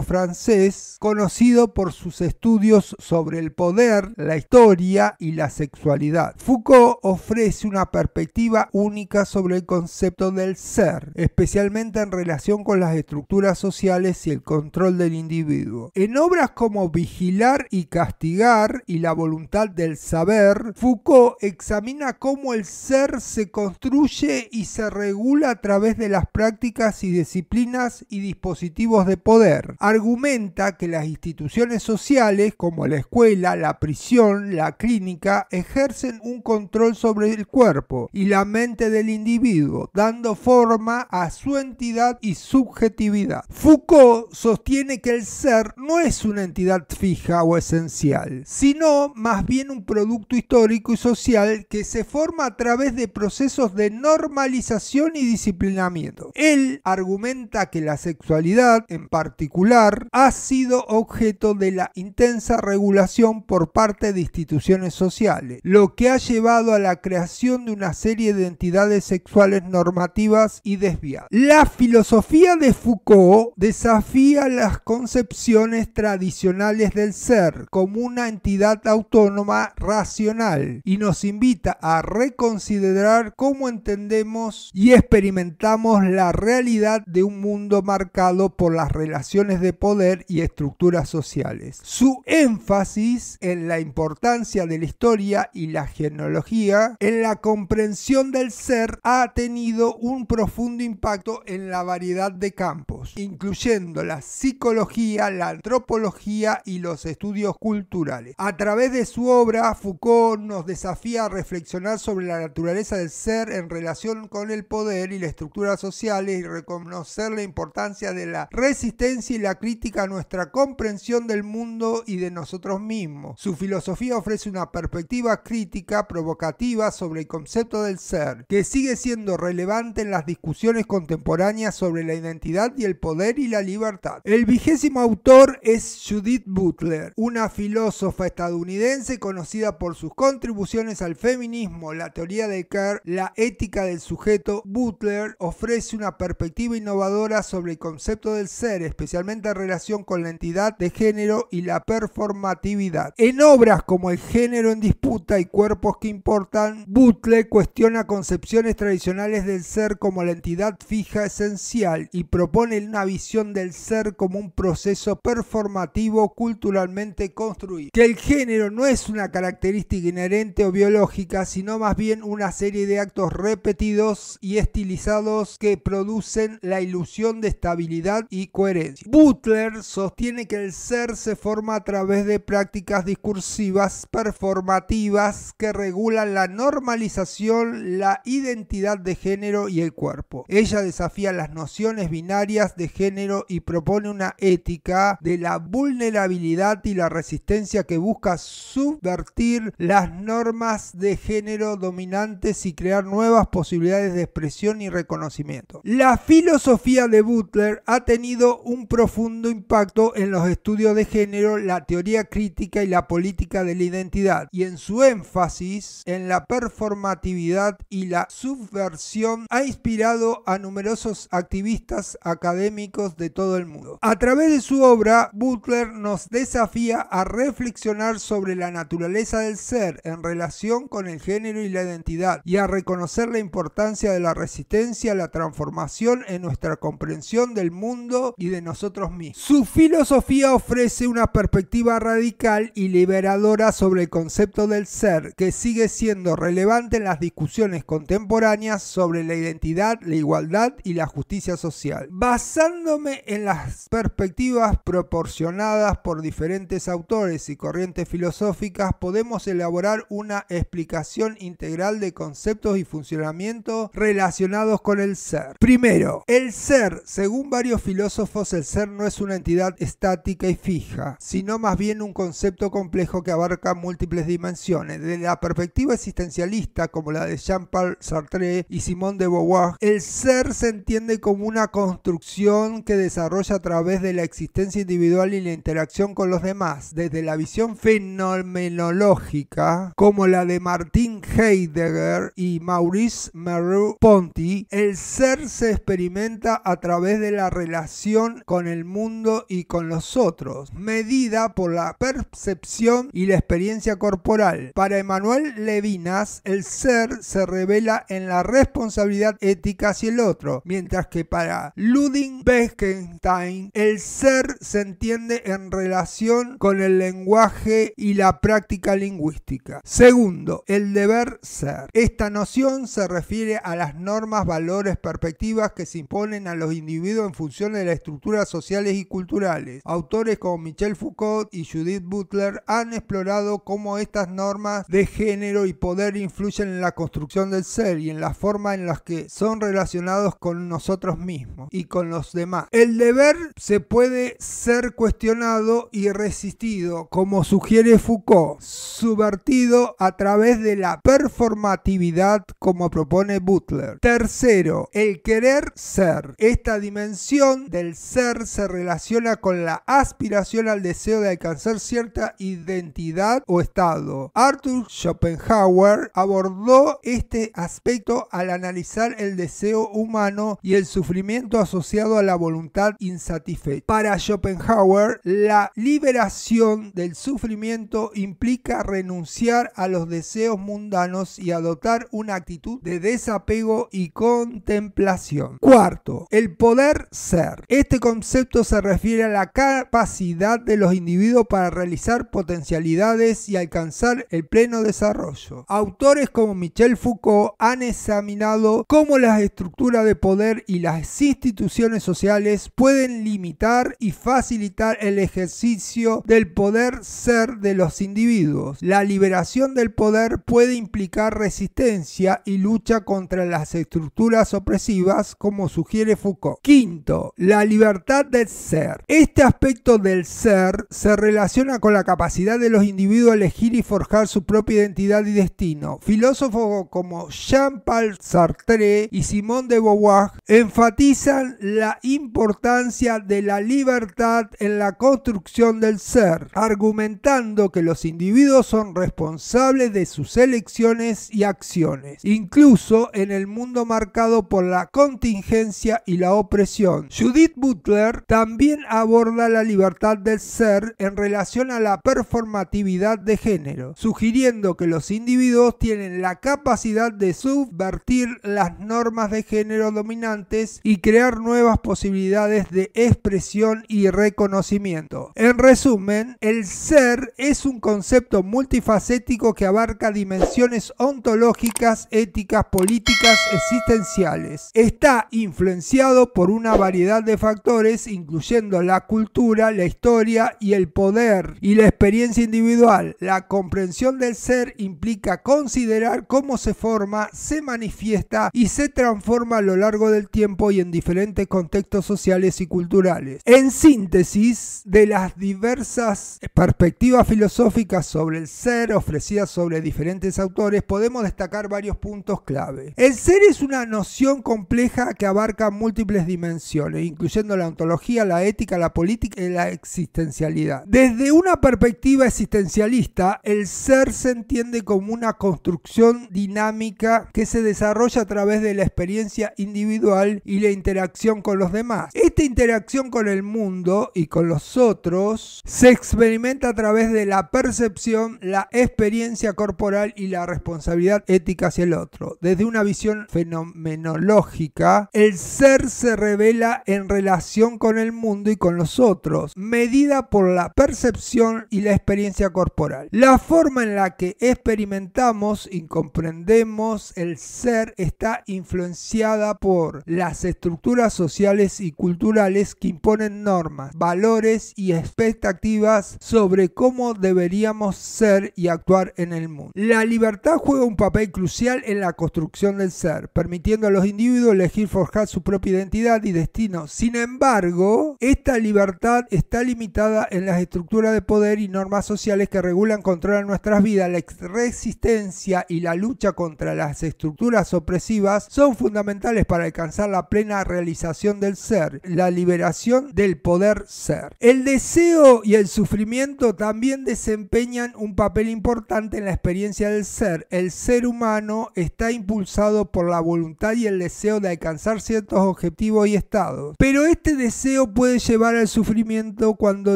francés conocido por sus estudios sobre el poder, la historia y la sexualidad. Foucault ofrece una perspectiva única sobre el concepto del ser, especialmente en relación con las estructuras sociales y el control del individuo. En obras como Vigilar y Castigar y La voluntad del saber, Foucault examina cómo el ser se construye construye y se regula a través de las prácticas y disciplinas y dispositivos de poder. Argumenta que las instituciones sociales, como la escuela, la prisión, la clínica, ejercen un control sobre el cuerpo y la mente del individuo, dando forma a su entidad y subjetividad. Foucault sostiene que el ser no es una entidad fija o esencial, sino más bien un producto histórico y social que se forma a través de procesos de normalización y disciplinamiento. Él argumenta que la sexualidad, en particular, ha sido objeto de la intensa regulación por parte de instituciones sociales, lo que ha llevado a la creación de una serie de entidades sexuales normativas y desviadas. La filosofía de Foucault desafía las concepciones tradicionales del ser como una entidad autónoma racional y nos invita a reconsiderar cómo entendemos y experimentamos la realidad de un mundo marcado por las relaciones de poder y estructuras sociales. Su énfasis en la importancia de la historia y la genealogía, en la comprensión del ser, ha tenido un profundo impacto en la variedad de campos, incluyendo la psicología, la antropología y los estudios culturales. A través de su obra, Foucault nos desafía a reflexionar sobre la naturaleza del ser en relación con el poder y la estructura sociales y reconocer la importancia de la resistencia y la crítica a nuestra comprensión del mundo y de nosotros mismos. Su filosofía ofrece una perspectiva crítica provocativa sobre el concepto del ser, que sigue siendo relevante en las discusiones contemporáneas sobre la identidad y el poder y la libertad. El vigésimo autor es Judith Butler, una filósofa estadounidense conocida por sus contribuciones al feminismo, la teoría de Kerr, la ética del sujeto, Butler ofrece una perspectiva innovadora sobre el concepto del ser, especialmente en relación con la entidad de género y la performatividad. En obras como El género en disputa y Cuerpos que importan, Butler cuestiona concepciones tradicionales del ser como la entidad fija esencial y propone una visión del ser como un proceso performativo culturalmente construido. Que el género no es una característica inherente o biológica, sino más bien una serie de actos repetidos y estilizados que producen la ilusión de estabilidad y coherencia. Butler sostiene que el ser se forma a través de prácticas discursivas performativas que regulan la normalización, la identidad de género y el cuerpo. Ella desafía las nociones binarias de género y propone una ética de la vulnerabilidad y la resistencia que busca subvertir las normas de género dominantes y crear nuevas posibilidades de expresión y reconocimiento. La filosofía de Butler ha tenido un profundo impacto en los estudios de género, la teoría crítica y la política de la identidad, y en su énfasis en la performatividad y la subversión ha inspirado a numerosos activistas académicos de todo el mundo. A través de su obra, Butler nos desafía a reflexionar sobre la naturaleza del ser en relación con el género y la identidad y a reconocer conocer la importancia de la resistencia a la transformación en nuestra comprensión del mundo y de nosotros mismos. Su filosofía ofrece una perspectiva radical y liberadora sobre el concepto del ser, que sigue siendo relevante en las discusiones contemporáneas sobre la identidad, la igualdad y la justicia social. Basándome en las perspectivas proporcionadas por diferentes autores y corrientes filosóficas, podemos elaborar una explicación integral de conceptos y funcionamiento relacionados con el ser. Primero, el ser, según varios filósofos, el ser no es una entidad estática y fija, sino más bien un concepto complejo que abarca múltiples dimensiones. Desde la perspectiva existencialista, como la de Jean-Paul Sartre y Simone de Beauvoir, el ser se entiende como una construcción que desarrolla a través de la existencia individual y la interacción con los demás, desde la visión fenomenológica, como la de Martin Heidegger y Maurice Merleau-Ponty, el ser se experimenta a través de la relación con el mundo y con los otros, medida por la percepción y la experiencia corporal. Para Emmanuel Levinas, el ser se revela en la responsabilidad ética hacia el otro, mientras que para Ludwig Wittgenstein, el ser se entiende en relación con el lenguaje y la práctica lingüística. Segundo, el deber ser. Esta noción se refiere a las normas, valores, perspectivas que se imponen a los individuos en función de las estructuras sociales y culturales. Autores como Michel Foucault y Judith Butler han explorado cómo estas normas de género y poder influyen en la construcción del ser y en la forma en la que son relacionados con nosotros mismos y con los demás. El deber se puede ser cuestionado y resistido, como sugiere Foucault, subvertido a través de la performatividad como propone Butler. Tercero, el querer ser. Esta dimensión del ser se relaciona con la aspiración al deseo de alcanzar cierta identidad o estado. Arthur Schopenhauer abordó este aspecto al analizar el deseo humano y el sufrimiento asociado a la voluntad insatisfecha. Para Schopenhauer, la liberación del sufrimiento implica renunciar a los deseos mundanos y adoptar una actitud de desapego y contemplación. Cuarto, el poder ser. Este concepto se refiere a la capacidad de los individuos para realizar potencialidades y alcanzar el pleno desarrollo. Autores como Michel Foucault han examinado cómo las estructuras de poder y las instituciones sociales pueden limitar y facilitar el ejercicio del poder ser de los individuos. La liberación del poder puede implicar resistencia y lucha contra las estructuras opresivas como sugiere Foucault. Quinto, la libertad del ser. Este aspecto del ser se relaciona con la capacidad de los individuos a elegir y forjar su propia identidad y destino. Filósofos como Jean-Paul Sartre y Simone de Beauvoir enfatizan la importancia de la libertad en la construcción del ser, argumentando que los individuos son responsables de sus elecciones y acciones incluso en el mundo marcado por la contingencia y la opresión. Judith Butler también aborda la libertad del ser en relación a la performatividad de género, sugiriendo que los individuos tienen la capacidad de subvertir las normas de género dominantes y crear nuevas posibilidades de expresión y reconocimiento. En resumen, el ser es un concepto multifacético que abarca dimensiones ontológicas éticas, políticas, existenciales. Está influenciado por una variedad de factores, incluyendo la cultura, la historia y el poder, y la experiencia individual. La comprensión del ser implica considerar cómo se forma, se manifiesta y se transforma a lo largo del tiempo y en diferentes contextos sociales y culturales. En síntesis, de las diversas perspectivas filosóficas sobre el ser ofrecidas sobre diferentes autores, podemos destacar varios puntos clave. El ser es una noción compleja que abarca múltiples dimensiones, incluyendo la ontología, la ética, la política y la existencialidad. Desde una perspectiva existencialista, el ser se entiende como una construcción dinámica que se desarrolla a través de la experiencia individual y la interacción con los demás. Esta interacción con el mundo y con los otros se experimenta a través de la percepción, la experiencia corporal y la responsabilidad ética hacia el otro. Desde una visión fenomenológica, el ser se revela en relación con el mundo y con los otros, medida por la percepción y la experiencia corporal. La forma en la que experimentamos y comprendemos el ser está influenciada por las estructuras sociales y culturales que imponen normas, valores y expectativas sobre cómo deberíamos ser y actuar en el mundo. La libertad juega un papel crucial en la construcción del ser, permitiendo a los individuos elegir forjar su propia identidad y destino. Sin embargo, esta libertad está limitada en las estructuras de poder y normas sociales que regulan, controlan nuestras vidas. La resistencia y la lucha contra las estructuras opresivas son fundamentales para alcanzar la plena realización del ser, la liberación del poder ser. El deseo y el sufrimiento también desempeñan un papel importante en la experiencia del ser. El ser humano está impulsado por la voluntad y el deseo de alcanzar ciertos objetivos y estados. Pero este deseo puede llevar al sufrimiento cuando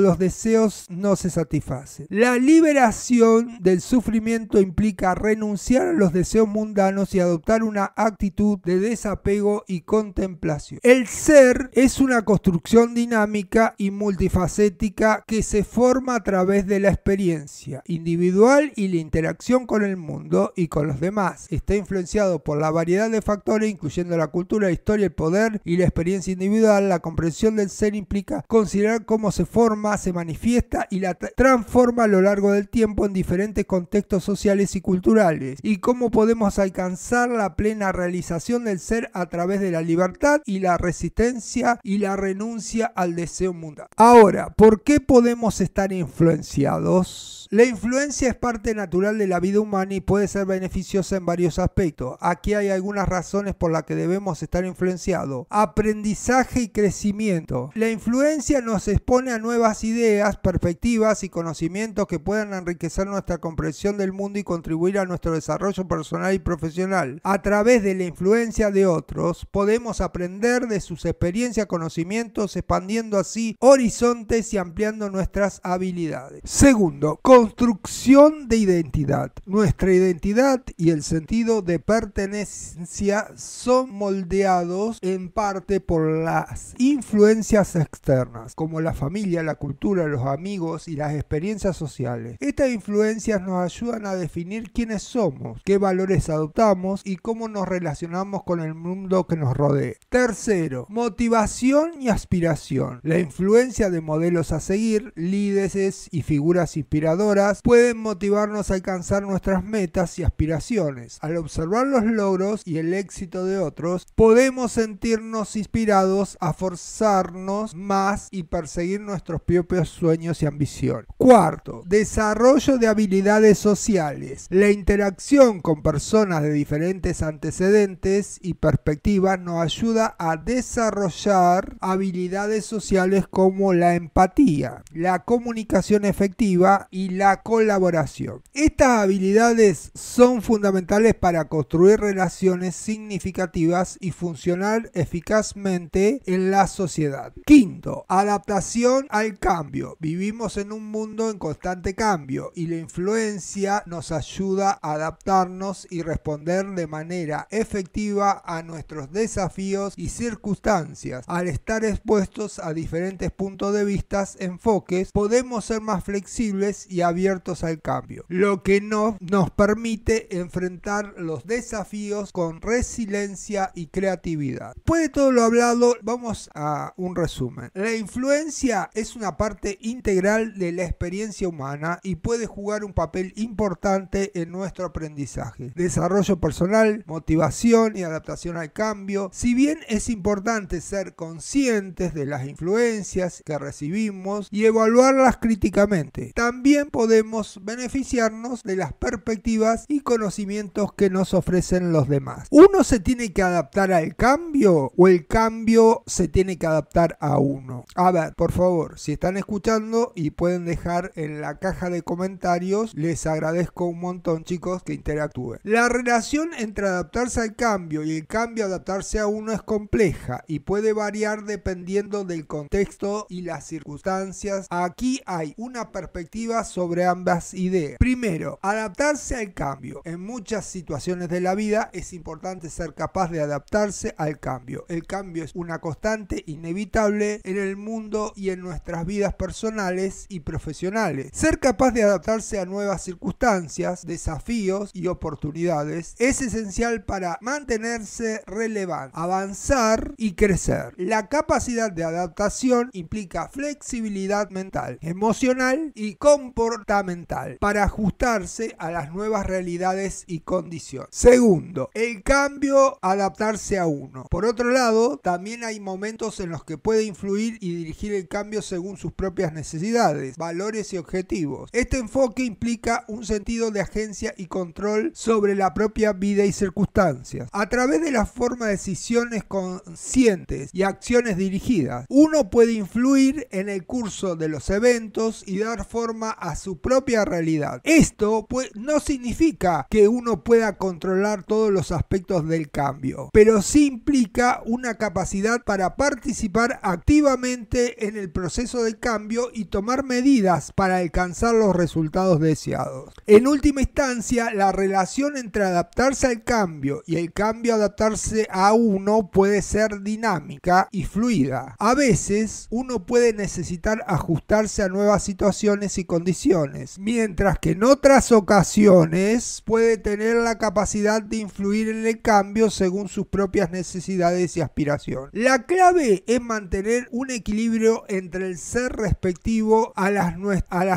los deseos no se satisfacen. La liberación del sufrimiento implica renunciar a los deseos mundanos y adoptar una actitud de desapego y contemplación. El ser es una construcción dinámica y multifacética que se forma a través de la experiencia individual y la interacción con el mundo y con los demás está influenciado por la variedad de factores, incluyendo la cultura, la historia, el poder y la experiencia individual. La comprensión del ser implica considerar cómo se forma, se manifiesta y la transforma a lo largo del tiempo en diferentes contextos sociales y culturales, y cómo podemos alcanzar la plena realización del ser a través de la libertad y la resistencia y la renuncia al deseo mundial. Ahora, ¿por qué podemos estar influenciados? La influencia es parte natural de la vida humana y puede ser beneficiosa en varios aspectos. Aquí hay algunas razones por las que debemos estar influenciados. Aprendizaje y crecimiento. La influencia nos expone a nuevas ideas, perspectivas y conocimientos que puedan enriquecer nuestra comprensión del mundo y contribuir a nuestro desarrollo personal y profesional. A través de la influencia de otros, podemos aprender de sus experiencias, conocimientos, expandiendo así horizontes y ampliando nuestras habilidades. Segundo, construcción de identidad. Nuestra identidad y el sentido de pertenencia son moldeados en parte por las influencias externas, como la familia, la cultura, los amigos y las experiencias sociales. Estas influencias nos ayudan a definir quiénes somos, qué valores adoptamos y cómo nos relacionamos con el mundo que nos rodea. Tercero, motivación y aspiración. La influencia de modelos a seguir, líderes y figuras inspiradoras pueden motivarnos a alcanzar nuestras metas y aspiraciones. Al observar los logros y el éxito de otros, podemos sentirnos inspirados a forzarnos más y perseguir nuestros propios sueños y ambición. Cuarto, desarrollo de habilidades sociales. La interacción con personas de diferentes antecedentes y perspectivas nos ayuda a desarrollar habilidades sociales como la empatía, la comunicación efectiva y la colaboración. Estas habilidades son fundamentales para construir relaciones significativas y funcionar eficazmente en la sociedad. Quinto, adaptación al cambio. Vivimos en un mundo en constante cambio y la influencia nos ayuda a adaptarnos y responder de manera efectiva a nuestros desafíos y circunstancias. Al estar expuestos a diferentes puntos de vista, enfoques, podemos ser más flexibles y abiertos al cambio, lo que no, nos permite enfrentar los desafíos con resiliencia y creatividad. Después de todo lo hablado, vamos a un resumen. La influencia es una parte integral de la experiencia humana y puede jugar un papel importante en nuestro aprendizaje, desarrollo personal, motivación y adaptación al cambio. Si bien es importante ser conscientes de las influencias que recibimos y evaluarlas críticamente, también podemos beneficiarnos de las perspectivas y conocimientos que nos ofrecen los demás. ¿Uno se tiene que adaptar al cambio o el cambio se tiene que adaptar a uno? A ver, por favor, si están escuchando y pueden dejar en la caja de comentarios, les agradezco un montón chicos que interactúen. La relación entre adaptarse al cambio y el cambio adaptarse a uno es compleja y puede variar dependiendo del contexto y las circunstancias. Aquí hay una perspectiva sobre sobre ambas ideas. Primero, adaptarse al cambio. En muchas situaciones de la vida es importante ser capaz de adaptarse al cambio. El cambio es una constante inevitable en el mundo y en nuestras vidas personales y profesionales. Ser capaz de adaptarse a nuevas circunstancias, desafíos y oportunidades es esencial para mantenerse relevante, avanzar y crecer. La capacidad de adaptación implica flexibilidad mental, emocional y comportamental para ajustarse a las nuevas realidades y condiciones. Segundo, el cambio adaptarse a uno. Por otro lado, también hay momentos en los que puede influir y dirigir el cambio según sus propias necesidades, valores y objetivos. Este enfoque implica un sentido de agencia y control sobre la propia vida y circunstancias. A través de la forma de decisiones conscientes y acciones dirigidas, uno puede influir en el curso de los eventos y dar forma a su propia realidad. Esto pues, no significa que uno pueda controlar todos los aspectos del cambio, pero sí implica una capacidad para participar activamente en el proceso del cambio y tomar medidas para alcanzar los resultados deseados. En última instancia, la relación entre adaptarse al cambio y el cambio adaptarse a uno puede ser dinámica y fluida. A veces uno puede necesitar ajustarse a nuevas situaciones y condiciones mientras que en otras ocasiones puede tener la capacidad de influir en el cambio según sus propias necesidades y aspiraciones. La clave es mantener un equilibrio entre el ser respectivo a las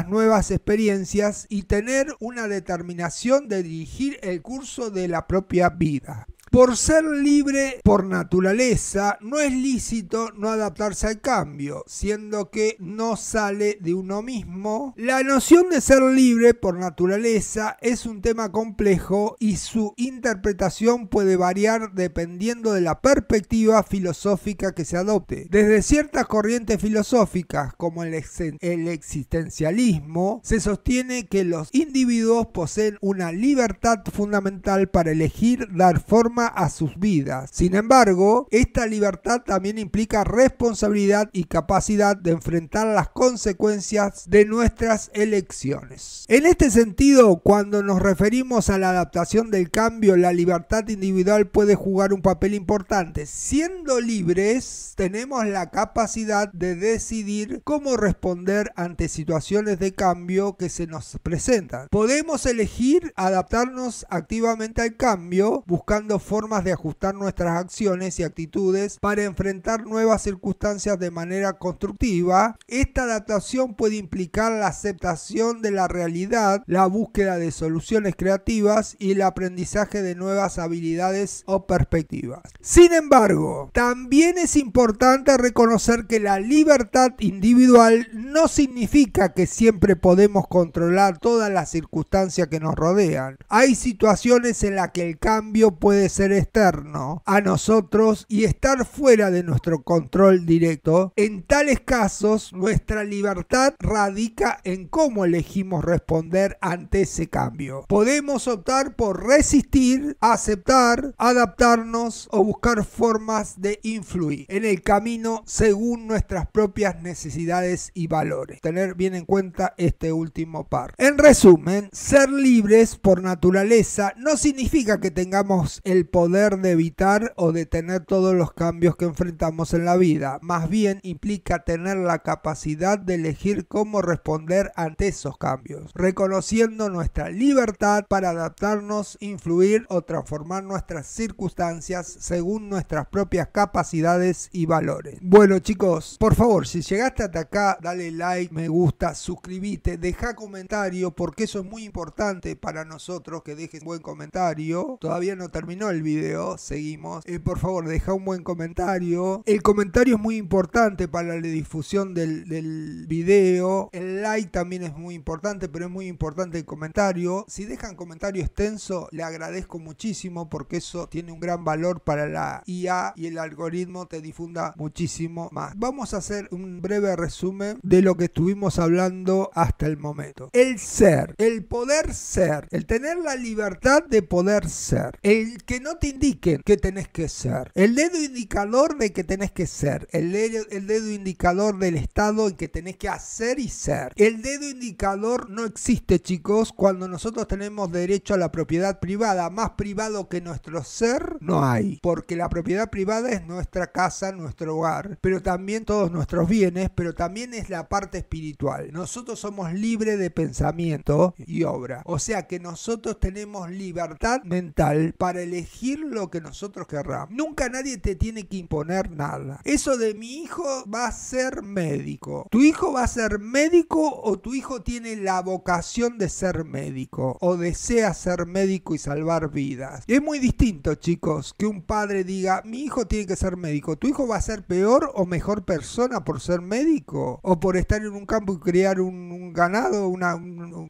nuevas experiencias y tener una determinación de dirigir el curso de la propia vida. Por ser libre por naturaleza, no es lícito no adaptarse al cambio, siendo que no sale de uno mismo. La noción de ser libre por naturaleza es un tema complejo y su interpretación puede variar dependiendo de la perspectiva filosófica que se adopte. Desde ciertas corrientes filosóficas, como el, existencialismo, se sostiene que los individuos poseen una libertad fundamental para elegir dar forma a sus vidas. Sin embargo, esta libertad también implica responsabilidad y capacidad de enfrentar las consecuencias de nuestras elecciones. En este sentido, cuando nos referimos a la adaptación del cambio, la libertad individual puede jugar un papel importante. Siendo libres, tenemos la capacidad de decidir cómo responder ante situaciones de cambio que se nos presentan. Podemos elegir adaptarnos activamente al cambio, buscando formas de ajustar nuestras acciones y actitudes para enfrentar nuevas circunstancias de manera constructiva. Esta adaptación puede implicar la aceptación de la realidad, la búsqueda de soluciones creativas y el aprendizaje de nuevas habilidades o perspectivas. Sin embargo, también es importante reconocer que la libertad individual no significa que siempre podemos controlar todas las circunstancias que nos rodean. Hay situaciones en las que el cambio puede ser ser externo a nosotros y estar fuera de nuestro control directo, en tales casos nuestra libertad radica en cómo elegimos responder ante ese cambio. Podemos optar por resistir, aceptar, adaptarnos o buscar formas de influir en el camino según nuestras propias necesidades y valores. Tener bien en cuenta este último par. En resumen, ser libres por naturaleza no significa que tengamos el poder de evitar o detener todos los cambios que enfrentamos en la vida, más bien implica tener la capacidad de elegir cómo responder ante esos cambios, reconociendo nuestra libertad para adaptarnos, influir o transformar nuestras circunstancias según nuestras propias capacidades y valores. Bueno chicos, por favor, si llegaste hasta acá, dale like, me gusta, suscríbete, deja comentario porque eso es muy importante para nosotros que dejes buen comentario. Todavía no terminó el el video, seguimos. Eh, por favor, deja un buen comentario. El comentario es muy importante para la difusión del, vídeo El like también es muy importante, pero es muy importante el comentario. Si dejan comentario extenso, le agradezco muchísimo porque eso tiene un gran valor para la IA y el algoritmo te difunda muchísimo más. Vamos a hacer un breve resumen de lo que estuvimos hablando hasta el momento. El ser, el poder ser, el tener la libertad de poder ser, el que no no te indiquen qué tenés que ser. El dedo indicador de que tenés que ser. El el dedo indicador del estado en que tenés que hacer y ser. El dedo indicador no existe, chicos. Cuando nosotros tenemos derecho a la propiedad privada, más privado que nuestro ser, no hay. Porque la propiedad privada es nuestra casa, nuestro hogar. Pero también todos nuestros bienes, pero también es la parte espiritual. Nosotros somos libres de pensamiento y obra. O sea que nosotros tenemos libertad mental para elegir lo que nosotros querramos. Nunca nadie te tiene que imponer nada. Eso de mi hijo va a ser médico. Tu hijo va a ser médico o tu hijo tiene la vocación de ser médico o desea ser médico y salvar vidas. Es muy distinto, chicos, que un padre diga, mi hijo tiene que ser médico. Tu hijo va a ser peor o mejor persona por ser médico o por estar en un campo y criar un, ganado, una,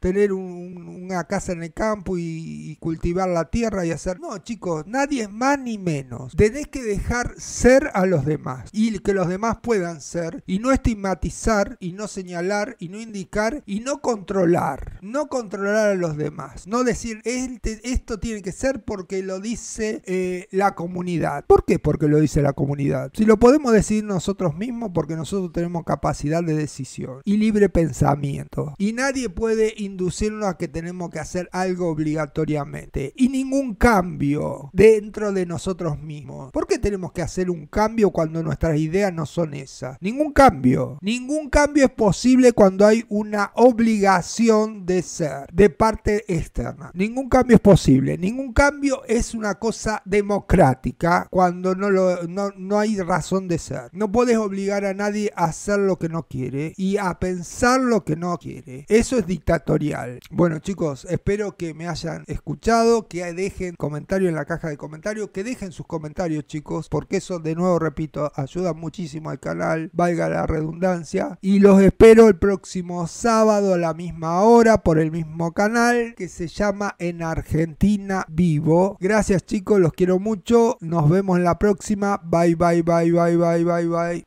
tener una casa en el campo y cultivar la tierra y hacer... No, chicos nadie nadie más ni menos. Tenés que dejar ser a los demás y que los demás puedan ser y no estigmatizar y no señalar y no indicar y no controlar. No controlar a los demás. No decir esto tiene que ser porque lo dice eh, la comunidad. ¿Por qué? Porque lo dice la comunidad. Si lo podemos decir nosotros mismos porque nosotros tenemos capacidad de decisión y libre pensamiento. Y nadie puede inducirnos a que tenemos que hacer algo obligatoriamente. Y ningún cambio dentro de nosotros mismos. ¿Por qué tenemos que hacer un cambio cuando nuestras ideas no son esas? Ningún cambio. Ningún cambio es posible cuando hay una obligación de ser de parte externa. Ningún cambio es posible. Ningún cambio es una cosa democrática cuando no, no, no hay razón de ser. No puedes obligar a nadie a hacer lo que no quiere y a pensar lo que no quiere. Eso es dictatorial. Bueno chicos, espero que me hayan escuchado, que dejen comentario en la caja de comentarios, que dejen sus comentarios chicos, porque eso de nuevo repito, ayuda muchísimo al canal, valga la redundancia, y los espero el próximo sábado a la misma hora por el mismo canal que se llama En Argentina Vivo. Gracias chicos, los quiero mucho, nos vemos en la próxima, bye bye bye bye bye bye bye.